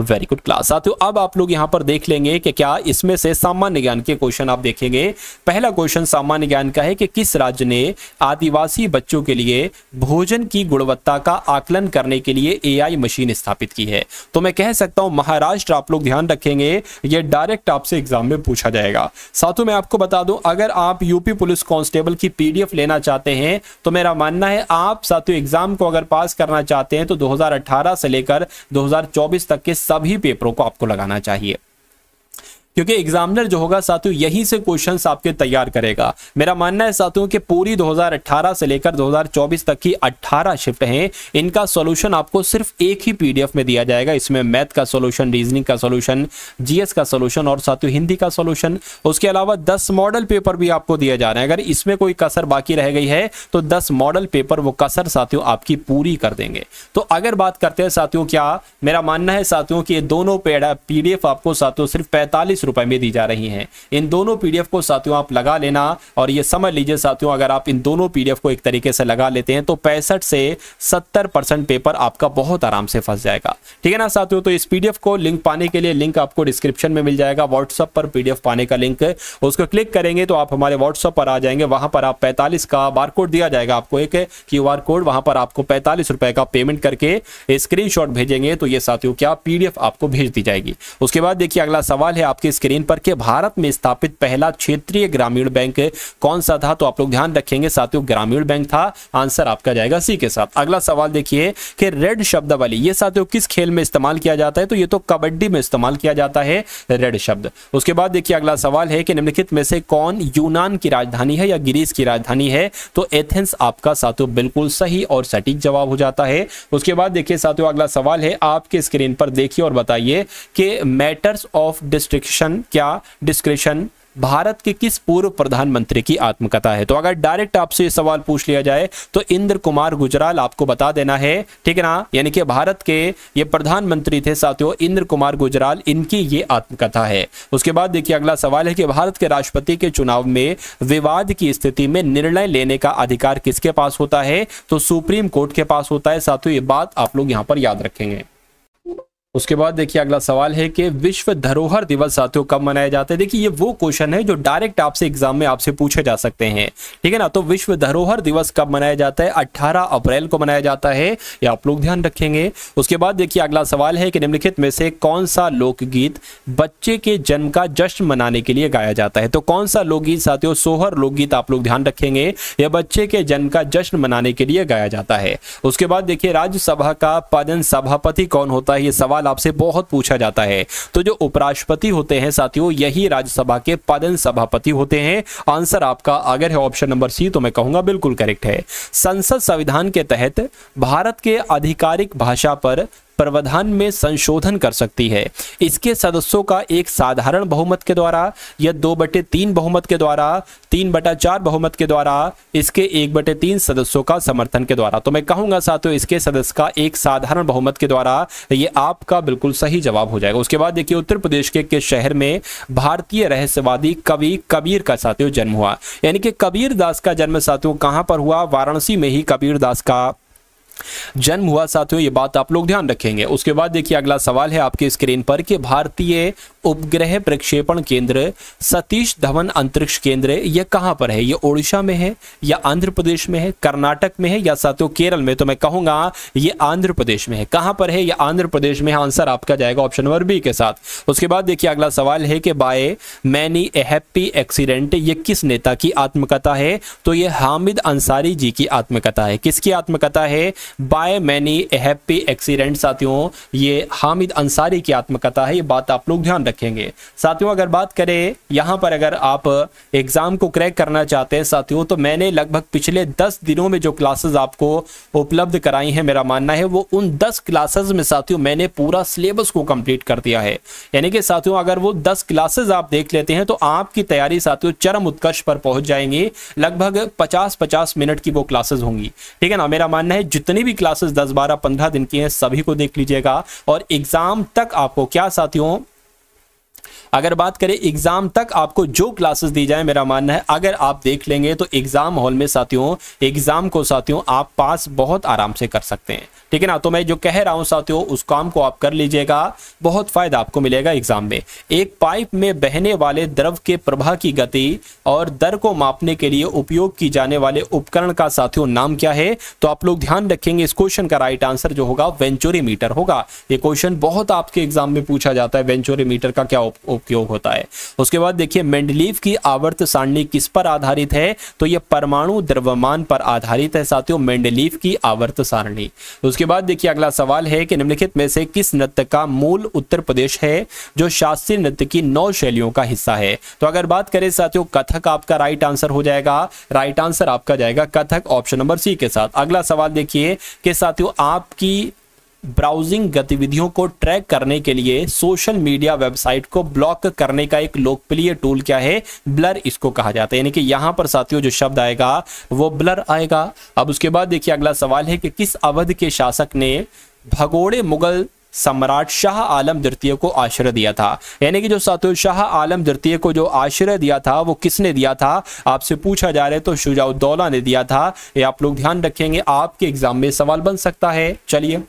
वेरी गुड क्लास साथियों अब आप लोग यहां पर देख लेंगे कि क्या इसमें से सामान्य ज्ञान के क्वेश्चन आप देखेंगे पहला क्वेश्चन सामान्य ज्ञान का है कि किस राज्य ने आदिवासी बच्चों के लिए भोजन की गुणवत्ता का आकलन करने के लिए ए मशीन स्थापित की है तो मैं कह सकता हूं महाराष्ट्र आप लोग ध्यान रखेंगे ये डायरेक्ट आपसे एग्जाम में पूछा जाएगा साथियों मैं आपको बता दूं अगर आप यूपी पुलिस कांस्टेबल की पीडीएफ पीडीएफ लेना चाहते हैं तो मेरा मानना है आप साथियों एग्जाम को अगर पास करना चाहते हैं तो 2018 से लेकर 2024 तक के सभी पेपरों को आपको लगाना चाहिए क्योंकि एग्जामिनर जो होगा साथियों यहीं से क्वेश्चन आपके तैयार करेगा मेरा मानना है साथियों कि पूरी 2018 से लेकर 2024 तक की 18 शिफ्ट हैं इनका सॉल्यूशन आपको सिर्फ एक ही पीडीएफ में दिया जाएगा इसमें मैथ का सोल्यूशन रीजनिंग का सोल्यूशन जीएस का सोल्यूशन और साथियों हिंदी का सोल्यूशन उसके अलावा दस मॉडल पेपर भी आपको दिए जा रहे हैं अगर इसमें कोई कसर बाकी रह गई है तो दस मॉडल पेपर वो कसर साथियों आपकी पूरी कर देंगे तो अगर बात करते हैं साथियों क्या मेरा मानना है साथियों कि ये दोनों पीडीएफ आपको साथियों सिर्फ पैंतालीस रुपए में दी जा रही हैं इन दोनों पीडीएफ को साथियों आप लगा लेना और ये समझ लीजिए साथियों अगर आप इन दोनों पीडीएफ को एक तरीके से लगा लेते हैं तो पैंसठ से सत्तर परसेंट पेपर आपका बहुत आराम से फंस जाएगा ठीक है ना साथियों तो इस पीडीएफ को लिंक पाने के लिए लिंक आपको डिस्क्रिप्शन में मिल जाएगा व्हाट्सअप पर पीडीएफ पाने का लिंक उसको क्लिक करेंगे तो आप हमारे व्हाट्सअप पर आ जाएंगे वहां पर आप पैंतालीस का बार दिया जाएगा आपको एक क्यू कोड वहां पर आपको पैंतालीस रुपए का पेमेंट करके स्क्रीनशॉट भेजेंगे तो ये साथियों क्या पीडीएफ आपको भेज दी जाएगी उसके बाद देखिए अगला सवाल है आपके आपकी स्क्रीन पर कि भारत में स्थापित पहला क्षेत्रीय ग्रामीण बैंक कौन सा था तो आप लोग ध्यान रखेंगे साथियों ग्रामीण बैंक था आंसर आपका जाएगा सी के साथ अगला सवाल देखिए कि रेड शब्द वाली ये साथियों किस खेल में इस्तेमाल किया जाता है तो ये तो कबड्डी में इस्तेमाल किया जाता है रेड शब्द उसके बाद देखिए अगला सवाल है कि निम्नलिखित में से कौन यूनान की राजधानी है या ग्रीस की राजधानी है तो एथेंस आपका साथियों बिल्कुल सही और सटीक जवाब हो जाता है उसके बाद देखिए साथियों अगला सवाल है आपके स्क्रीन पर देखिए और बताइए कि मैटर्स ऑफ डिस्ट्रिक्शन डिस्क्रिप्शन क्या डिस्क्रिप्शन भारत के किस पूर्व प्रधानमंत्री की आत्मकथा है तो अगर डायरेक्ट आपसे सवाल पूछ लिया जाए तो इंद्र कुमार गुजराल आपको बता देना है ठीक है ना यानी कि भारत के ये प्रधानमंत्री थे साथियों इंद्र कुमार गुजराल इनकी ये आत्मकथा है उसके बाद देखिए अगला सवाल है कि भारत के राष्ट्रपति के चुनाव में विवाद की स्थिति में निर्णय लेने का अधिकार किसके पास होता है तो सुप्रीम कोर्ट के पास होता है साथियों ये बात आप लोग यहां पर याद रखेंगे उसके बाद देखिए अगला सवाल है कि विश्व धरोहर दिवस साथियों कब मनाया जाता है देखिए ये वो क्वेश्चन है जो डायरेक्ट आपसे एग्जाम में आपसे पूछे जा सकते हैं ठीक है ना तो विश्व धरोहर दिवस कब मनाया जाता है 18 अप्रैल को मनाया जाता है ये आप लोग ध्यान रखेंगे उसके बाद देखिए अगला सवाल है कि निम्नलिखित में से कौन सा लोकगीत बच्चे के जन्म का जश्न मनाने के लिए गाया जाता है तो कौन सा लोकगीत साथियों सोहर लोकगीत आप लोग ध्यान रखेंगे यह बच्चे के जन्म का जश्न मनाने के लिए गाया जाता है उसके बाद देखिए राज्यसभा का पदन सभापति कौन होता है ये सवाल सवाल आपसे बहुत पूछा जाता है तो जो उपराष्ट्रपति होते हैं साथियों यही राज्यसभा के पदन सभापति होते हैं आंसर आपका अगर है ऑप्शन नंबर सी तो मैं कहूंगा बिल्कुल करेक्ट है संसद संविधान के तहत भारत के आधिकारिक भाषा पर प्रावधान में संशोधन कर सकती है इसके सदस्यों का एक साधारण बहुमत के द्वारा या दो बटे तीन बहुमत के द्वारा तीन बटा चार बहुमत के द्वारा इसके एक बटे तीन सदस्यों का समर्थन के द्वारा तो मैं कहूंगा साथियों इसके सदस्य का एक साधारण बहुमत के द्वारा ये आपका बिल्कुल सही जवाब हो जाएगा उसके बाद देखिए उत्तर प्रदेश के किस शहर में भारतीय रहस्यवादी कवि कबीर का साथियों जन्म हुआ यानी कि कबीर दास का जन्म साथियों कहां पर हुआ वाराणसी में ही कबीर दास का जन्म हुआ साथियों ये बात आप लोग ध्यान रखेंगे उसके बाद देखिए अगला सवाल है आपके स्क्रीन पर कि भारतीय उपग्रह प्रक्षेपण केंद्र सतीश धवन अंतरिक्ष केंद्र यह कहां पर है ये ओडिशा में है या आंध्र प्रदेश में है कर्नाटक में है या साथियों केरल में तो मैं कहूंगा ये आंध्र प्रदेश में है कहां पर है यह आंध्र प्रदेश में आंसर आपका जाएगा ऑप्शन नंबर बी के साथ उसके बाद देखिए अगला सवाल है कि by many a happy accident ये किस नेता की आत्मकथा है तो ये हामिद अंसारी जी की आत्मकथा है किसकी आत्मकथा है बाय मैनी हैप्पी एक्सीडेंट साथियों ये हामिद अंसारी की आत्मकथा है ये बात आप लोग ध्यान रखेंगे साथियों अगर बात करें यहाँ पर अगर आप एग्जाम को क्रैक करना चाहते हैं साथियों तो मैंने लगभग पिछले दस दिनों में जो क्लासेज आपको उपलब्ध कराई हैं मेरा मानना है वो उन दस क्लासेज में साथियों मैंने पूरा सिलेबस को कंप्लीट कर दिया है यानी कि साथियों अगर वो दस क्लासेज आप देख लेते हैं तो आपकी तैयारी साथियों चरम उत्कर्ष पर पहुंच जाएंगी लगभग पचास पचास मिनट की वो क्लासेज होंगी ठीक है ना मेरा मानना है जितना जितनी भी क्लासेस दस बारह पंद्रह दिन की हैं सभी को देख लीजिएगा और एग्जाम तक आपको क्या साथियों अगर बात करें एग्जाम तक आपको जो क्लासेस दी जाए मेरा मानना है अगर आप देख लेंगे तो एग्जाम हॉल में साथियों एग्जाम को साथियों आप पास बहुत आराम से कर सकते हैं ठीक है ना तो मैं जो कह रहा हूं साथियों उस काम को आप कर लीजिएगा बहुत फायदा आपको मिलेगा एग्जाम में एक पाइप में बहने वाले द्रव के प्रभाव की गति और दर को मापने के लिए उपयोग की जाने वाले उपकरण का साथियों नाम क्या है तो आप लोग ध्यान रखेंगे इस क्वेश्चन का राइट आंसर जो होगा वेंचुरी मीटर होगा ये क्वेश्चन बहुत आपके एग्जाम में पूछा जाता है वेंचोरी मीटर का क्या उप, उप, उपयोग होता है उसके बाद देखिए मेंडलीव की आवर्त सारणी किस पर आधारित है तो यह परमाणु द्रव्यमान पर आधारित है साथियों मेंडलीव की आवर्त सारणी उसके बाद देखिए अगला सवाल है कि निम्नलिखित में से किस नृत्य का मूल उत्तर प्रदेश है जो शास्त्रीय नृत्य की नौ शैलियों का हिस्सा है तो अगर बात करें साथियों कथक आपका राइट आंसर हो जाएगा राइट आंसर आपका जाएगा कथक ऑप्शन नंबर सी के साथ अगला सवाल देखिए कि साथियों आपकी ब्राउजिंग गतिविधियों को ट्रैक करने के लिए सोशल मीडिया वेबसाइट को ब्लॉक करने का एक लोकप्रिय टूल क्या है ब्लर इसको कहा जाता है यानी कि यहां पर साथियों जो शब्द आएगा वो ब्लर आएगा अब उसके बाद देखिए अगला सवाल है कि किस अवध के शासक ने भगोड़े मुगल सम्राट शाह आलम द्वितीय को आश्रय दिया था यानी कि जो सातुल शाह आलम द्वितीय को जो आश्रय दिया था वो किसने दिया था आपसे पूछा जा रहा है तो शुजाउद्दौला ने दिया था ये आप लोग ध्यान रखेंगे आपके एग्जाम में सवाल बन सकता है चलिए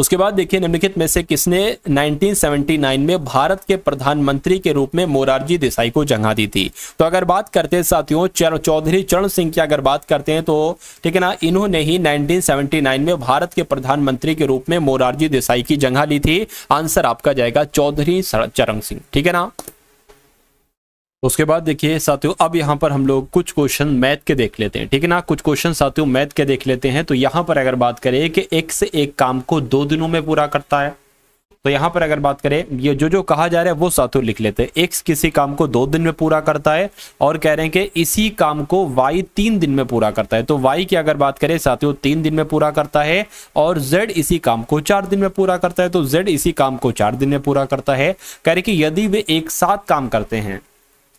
उसके बाद देखिए निम्नलिखित में से किसने 1979 में भारत के प्रधानमंत्री के रूप में मोरारजी देसाई को जगह दी थी तो अगर बात करते हैं साथियों चौधरी चरण सिंह की अगर बात करते हैं तो ठीक है ना इन्होंने ही 1979 में भारत के प्रधानमंत्री के रूप में मोरारजी देसाई की जगह ली थी आंसर आपका जाएगा चौधरी चरण सिंह ठीक है ना उसके बाद देखिए साथियों अब यहाँ पर हम लोग कुछ क्वेश्चन मैथ के देख लेते हैं ठीक है ना कुछ क्वेश्चन साथियों मैथ के देख लेते हैं तो यहाँ पर अगर बात करें कि एक से एक काम को दो दिनों में पूरा करता है तो यहाँ पर अगर बात करें ये जो जो कहा जा रहा है वो साथियों लिख लेते हैं एक्स किसी काम को दो दिन में पूरा करता है और कह रहे हैं कि इसी काम को वाई तीन दिन में पूरा करता है तो वाई की अगर बात करें साथियों तीन दिन में पूरा करता है और जेड इसी काम को चार दिन में पूरा करता है तो जेड इसी काम को चार दिन में पूरा करता है कह रहे कि यदि वे एक साथ काम करते हैं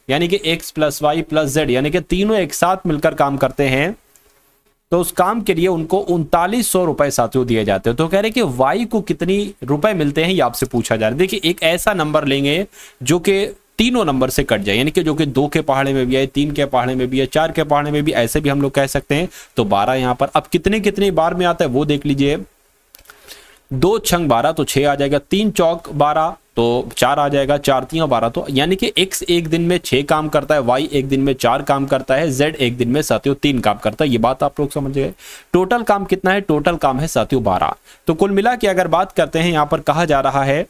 यानी कि X plus Y plus Z यानी कि तीनों एक साथ मिलकर काम करते हैं तो उस काम के लिए उनको उनतालीस सौ रुपए साथियों दिए जाते हैं तो कह रहे हैं कि वाई को कितनी रुपए मिलते हैं ये आपसे पूछा जा रहा है देखिए एक ऐसा नंबर लेंगे जो कि तीनों नंबर से कट जाए यानी कि जो कि दो के पहाड़े में भी है तीन के पहाड़े में भी है चार के पहाड़े में भी ऐसे भी हम लोग कह सकते हैं तो बारह यहाँ पर अब कितने कितने बार में आता है वो देख लीजिए दो छंग बारह तो छः आ जाएगा तीन चौक बारह तो चार आ जाएगा चार तीन बारह तो यानी कि एक्स एक दिन में छह काम करता है वाई एक दिन में चार काम करता है जेड एक दिन में साथियों तीन काम करता है ये बात आप लोग समझ गए टोटल काम कितना है टोटल काम है साथियों बारह तो कुल मिला के अगर बात करते हैं यहां पर कहा जा रहा है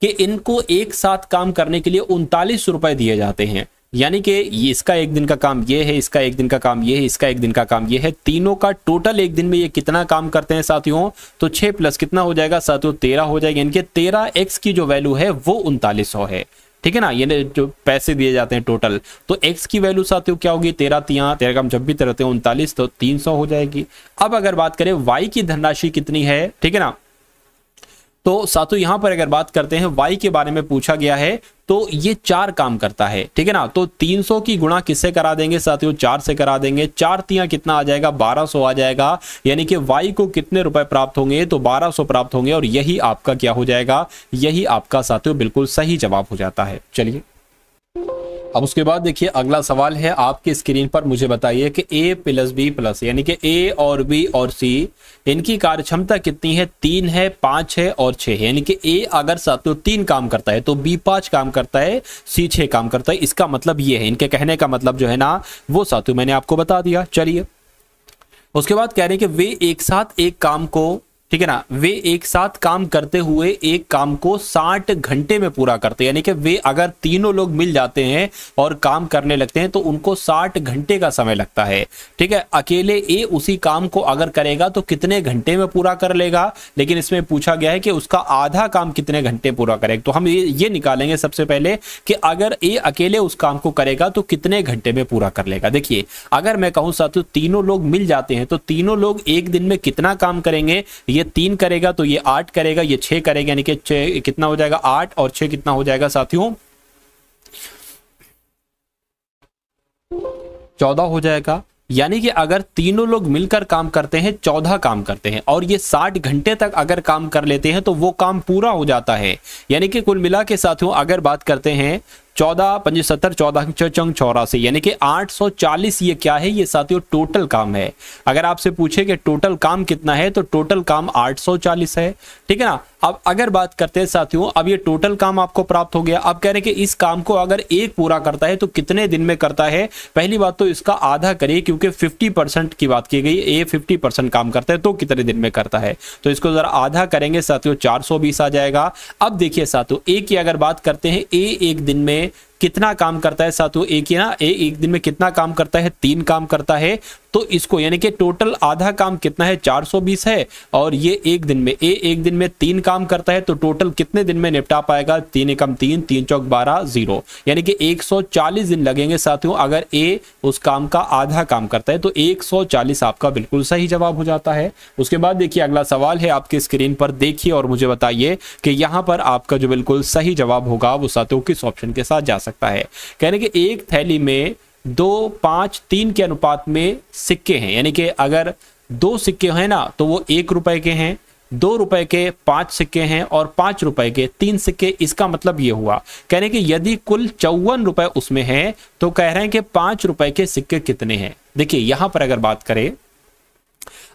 कि इनको एक साथ काम करने के लिए उनतालीस रुपए दिए जाते हैं यानी कि इसका एक दिन का काम ये है इसका एक दिन का काम ये है इसका एक दिन का काम ये है तीनों का टोटल एक दिन में ये कितना काम करते हैं साथियों तो छह प्लस कितना हो जाएगा साथियों तेरह हो जाएगा यानी कि तेरह एक्स की जो वैल्यू है वो उनतालीस है ठीक है ना ये जो पैसे दिए जाते हैं टोटल तो एक्स की वैल्यू साथियों क्या होगी तेरह तिया तेरह काम जब भी तेरह उनतालीस तो तीन सौ हो जाएगी अब अगर बात करें वाई की धनराशि कितनी है ठीक है ना तो साथियों यहां पर अगर बात करते हैं वाई के बारे में पूछा गया है तो ये चार काम करता है ठीक है ना तो 300 की गुणा किससे करा देंगे साथियों चार से करा देंगे चार तिया कितना आ जाएगा 1200 आ जाएगा यानी कि वाई को कितने रुपए प्राप्त होंगे तो 1200 प्राप्त होंगे और यही आपका क्या हो जाएगा यही आपका साथियों बिल्कुल सही जवाब हो जाता है चलिए अब उसके बाद देखिए अगला सवाल है आपकी स्क्रीन पर मुझे बताइए कि ए प्लस बी प्लस यानी कि ए और बी और सी इनकी कार्य क्षमता कितनी है तीन है पांच है और छह है यानी कि ए अगर तो तीन काम करता है तो बी पांच काम करता है सी छह काम करता है इसका मतलब ये है इनके कहने का मतलब जो है ना वो सातु मैंने आपको बता दिया चलिए उसके बाद कह रहे हैं कि वे एक साथ एक काम को ठीक है ना वे एक साथ काम करते हुए एक काम को साठ घंटे में पूरा करते हैं यानी कि वे अगर तीनों लोग मिल जाते हैं और काम करने लगते हैं तो उनको साठ घंटे का समय लगता है ठीक है अकेले ए उसी काम को अगर करेगा तो कितने घंटे में पूरा कर लेगा लेकिन इसमें पूछा गया है कि उसका आधा काम कितने घंटे पूरा करेगा तो हम ये ये निकालेंगे सबसे पहले कि अगर ए अकेले उस काम को करेगा तो कितने घंटे में पूरा कर लेगा देखिए अगर मैं कहूँ साथियों तीनों लोग मिल जाते हैं तो तीनों लोग एक दिन में कितना काम करेंगे ये ये तीन करेगा तो ये आठ करेगा ये छह करेगा यानी कि छह कितना हो जाएगा आठ और छह कितना हो जाएगा साथियों चौदह हो जाएगा यानी कि अगर तीनों लोग मिलकर काम करते हैं चौदह काम करते हैं और ये साठ घंटे तक अगर काम कर लेते हैं तो वो काम पूरा हो जाता है यानी कि कुल मिला के साथियों अगर बात करते हैं चौदह पंजे सत्तर चौदह चंग चौरासी यानी कि 840 ये क्या है ये साथियों टोटल काम है अगर आपसे पूछे कि टोटल काम कितना है तो टोटल काम 840 है ठीक है ना अब अगर बात करते हैं साथियों अब ये टोटल काम आपको प्राप्त हो गया अब कह रहे हैं कि इस काम को अगर एक पूरा करता है तो कितने दिन में करता है पहली बात तो इसका आधा करिए क्योंकि फिफ्टी परसेंट की बात की गई ए फिफ्टी परसेंट काम करता है तो कितने दिन में करता है तो इसको जरा आधा करेंगे साथियों बीस आ जाएगा अब देखिए साथियों ए की अगर बात करते हैं ए एक दिन में कितना काम करता है सातु एक ही ना एक दिन में कितना काम करता है तीन काम करता है तो इसको यानी कि टोटल आधा काम कितना है 420 है और ये एक दिन में ए एक दिन में तीन काम करता है तो टोटल कितने दिन में निपटा पाएगा तीन एकम तीन तीन चौक बारह जीरो यानी कि 140 दिन लगेंगे साथियों अगर ए उस काम का आधा काम करता है तो 140 आपका बिल्कुल सही जवाब हो जाता है उसके बाद देखिए अगला सवाल है आपके स्क्रीन पर देखिए और मुझे बताइए कि यहां पर आपका जो बिल्कुल सही जवाब होगा वो साथियों किस ऑप्शन के साथ जा सकता है कहने की एक थैली में दो पांच तीन के अनुपात में सिक्के हैं यानी कि अगर दो सिक्के हैं ना तो वो एक रुपए के हैं दो रुपए के पांच सिक्के हैं और पांच रुपए के तीन सिक्के इसका मतलब ये हुआ कह रहे हैं कि यदि कुल चौवन रुपए उसमें हैं तो कह रहे हैं कि पांच रुपए के सिक्के कितने हैं देखिए यहां पर अगर बात करें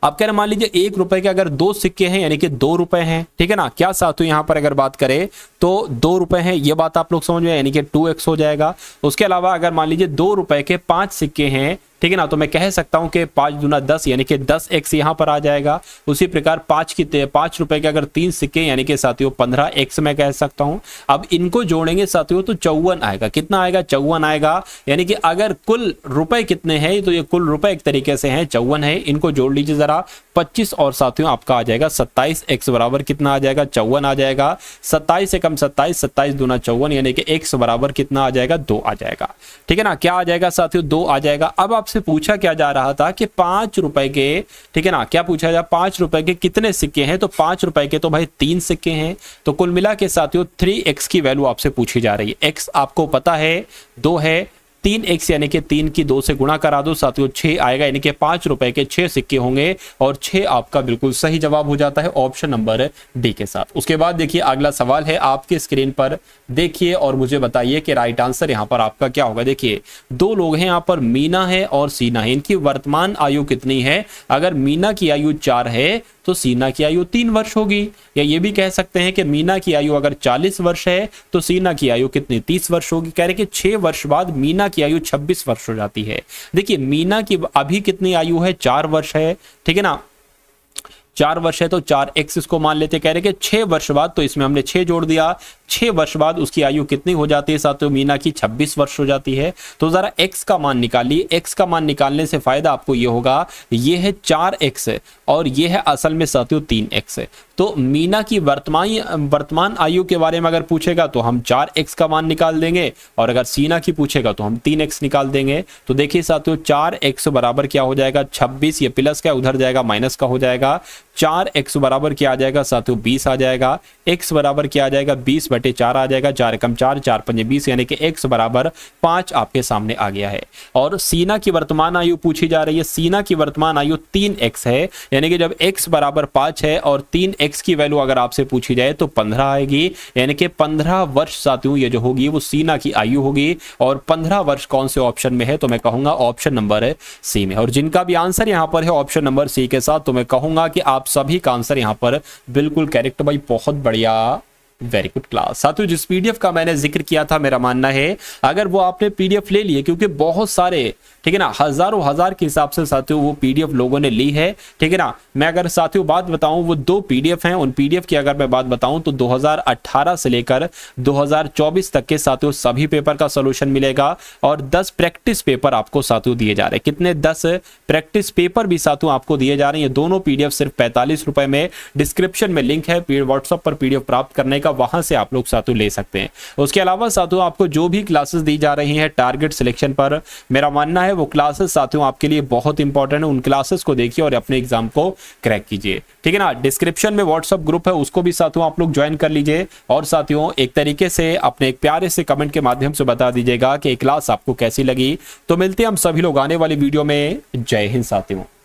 अब कह रहे मान लीजिए एक रुपए के अगर दो सिक्के हैं यानी कि दो रुपए हैं ठीक है ना क्या साथ यहाँ पर अगर बात करें तो दो रुपए हैं ये बात आप लोग समझ में यानी कि टू एक्स हो जाएगा उसके अलावा अगर मान लीजिए दो रुपए के पांच सिक्के हैं ठीक है ना तो मैं कह सकता हूं कि पांच दुना दस यानी कि दस एक्स यहाँ पर आ जाएगा उसी प्रकार पांच की पांच रुपए के अगर तीन सिक्के यानी कि साथियों पंद्रह एक्स मैं कह सकता हूं अब इनको जोड़ेंगे साथियों तो चौवन आएगा कितना आएगा चौवन आएगा यानी कि अगर कुल रुपए कितने हैं तो ये कुल रुपए एक तरीके से है चौवन है इनको जोड़ लीजिए जरा पच्चीस और साथियों आपका आ जाएगा सत्ताईस एक्स बराबर कितना आ जाएगा चौवन आ जाएगा सत्ताईस से कम सत्ताईस सत्ताईस दुना चौवन यानी कि एक्स बराबर कितना आ जाएगा दो आ जाएगा ठीक है ना क्या आ जाएगा साथियों दो आ जाएगा अब आप आपसे पूछा क्या जा रहा था कि पांच रुपए के ठीक है ना क्या पूछा जा पांच रुपए के कितने सिक्के हैं तो पांच रुपए के तो भाई तीन सिक्के हैं तो कुल मिला के साथियों थ्री एक्स की वैल्यू आपसे पूछी जा रही है एक्स आपको पता है दो है तीन एक्स यानी कि तीन की दो से गुणा करा दो साथियों छह आएगा यानी कि पांच रुपए के छह सिक्के होंगे और छह आपका बिल्कुल सही जवाब हो जाता है ऑप्शन नंबर डी के साथ उसके बाद देखिए अगला सवाल है आपके स्क्रीन पर देखिए और मुझे बताइए कि राइट आंसर यहाँ पर आपका क्या होगा देखिए दो लोग हैं यहाँ पर मीना है और सीना है इनकी वर्तमान आयु कितनी है अगर मीना की आयु चार है तो सीना की आयु तीन वर्ष होगी या ये भी कह सकते हैं कि मीना की आयु अगर चालीस वर्ष है तो सीना की आयु कितनी तीस वर्ष होगी कह रहे कि छह वर्ष बाद मीना की आयु छब्बीस वर्ष हो जाती है देखिए मीना की अभी कितनी आयु है चार वर्ष है ठीक है ना चार वर्ष है तो चार एक्स इसको मान लेते कह रहे कि छह वर्ष बाद तो इसमें हमने छह जोड़ दिया छह वर्ष बाद उसकी आयु कितनी हो जाती है साथियों मीना की छब्बीस वर्ष हो जाती है तो ज़रा एक्स का मान निकालिए एक्स का मान निकालने से फ़ायदा आपको ये होगा ये है चार एक्स और ये है असल में साथियों तीन एक्स तो मीना की वर्तमान वर्तमान आयु के बारे में अगर पूछेगा तो हम चार एक्स का मान निकाल देंगे और अगर सीना की पूछेगा तो हम तीन एक्स निकाल देंगे तो देखिए साथियों चार एक्स बराबर क्या हो जाएगा छब्बीस ये प्लस का उधर जाएगा माइनस का हो जाएगा चार एक्स बराबर क्या आ जाएगा साथियों बीस आ जाएगा एक्स बराबर क्या आ जाएगा बीस बटे चार आ जाएगा चार कम चार चार पंजे बीस यानी कि एक्स बराबर पांच आपके सामने आ गया है और सीना की वर्तमान आयु पूछी जा रही है सीना की वर्तमान आयु तीन एक्स है यानी कि जब एक्स बराबर पांच है और तीन एक्स की वैल्यू अगर आपसे पूछी जाए तो पंद्रह आएगी यानी कि पंद्रह वर्ष साथियों ये जो होगी वो सीना की आयु होगी और पंद्रह वर्ष कौन से ऑप्शन में है तो मैं कहूंगा ऑप्शन नंबर सी में और जिनका भी आंसर यहां पर है ऑप्शन नंबर सी के साथ तो मैं कहूंगा कि आप आप सभी का आंसर यहाँ पर बिल्कुल करेक्ट भाई बहुत बढ़िया वेरी गुड क्लास साथियों जिस पीडीएफ का मैंने जिक्र किया था मेरा मानना है अगर वो आपने पीडीएफ ले लिए क्योंकि बहुत सारे ठीक है ना हजारों हजार के हिसाब से साथियों वो पीडीएफ लोगों ने ली है ठीक है ना मैं अगर साथियों बात बताऊं वो दो पीडीएफ हैं उन पीडीएफ की अगर मैं बात बताऊं तो 2018 से लेकर 2024 तक के साथियों सभी पेपर का सोल्यूशन मिलेगा और दस प्रैक्टिस पेपर आपको साथियों दिए जा रहे हैं कितने दस प्रैक्टिस पेपर भी साथियों आपको दिए जा रहे हैं दोनों पीडीएफ सिर्फ पैंतालीस में डिस्क्रिप्शन में लिंक है व्हाट्सएप पर पीडीएफ प्राप्त करने का का वहां से आप लोग सातु ले सकते हैं उसके अलावा सातु आपको जो भी क्लासेस दी जा रही है टारगेट सिलेक्शन पर मेरा मानना है वो क्लासेस साथियों आपके लिए बहुत इंपॉर्टेंट है उन क्लासेस को देखिए और अपने एग्जाम को क्रैक कीजिए ठीक है ना डिस्क्रिप्शन में व्हाट्सअप ग्रुप है उसको भी साथियों आप लोग ज्वाइन कर लीजिए और साथियों एक तरीके से अपने एक प्यारे से कमेंट के माध्यम से बता दीजिएगा कि क्लास आपको कैसी लगी तो मिलते हैं हम सभी लोग आने वाली वीडियो में जय हिंद साथियों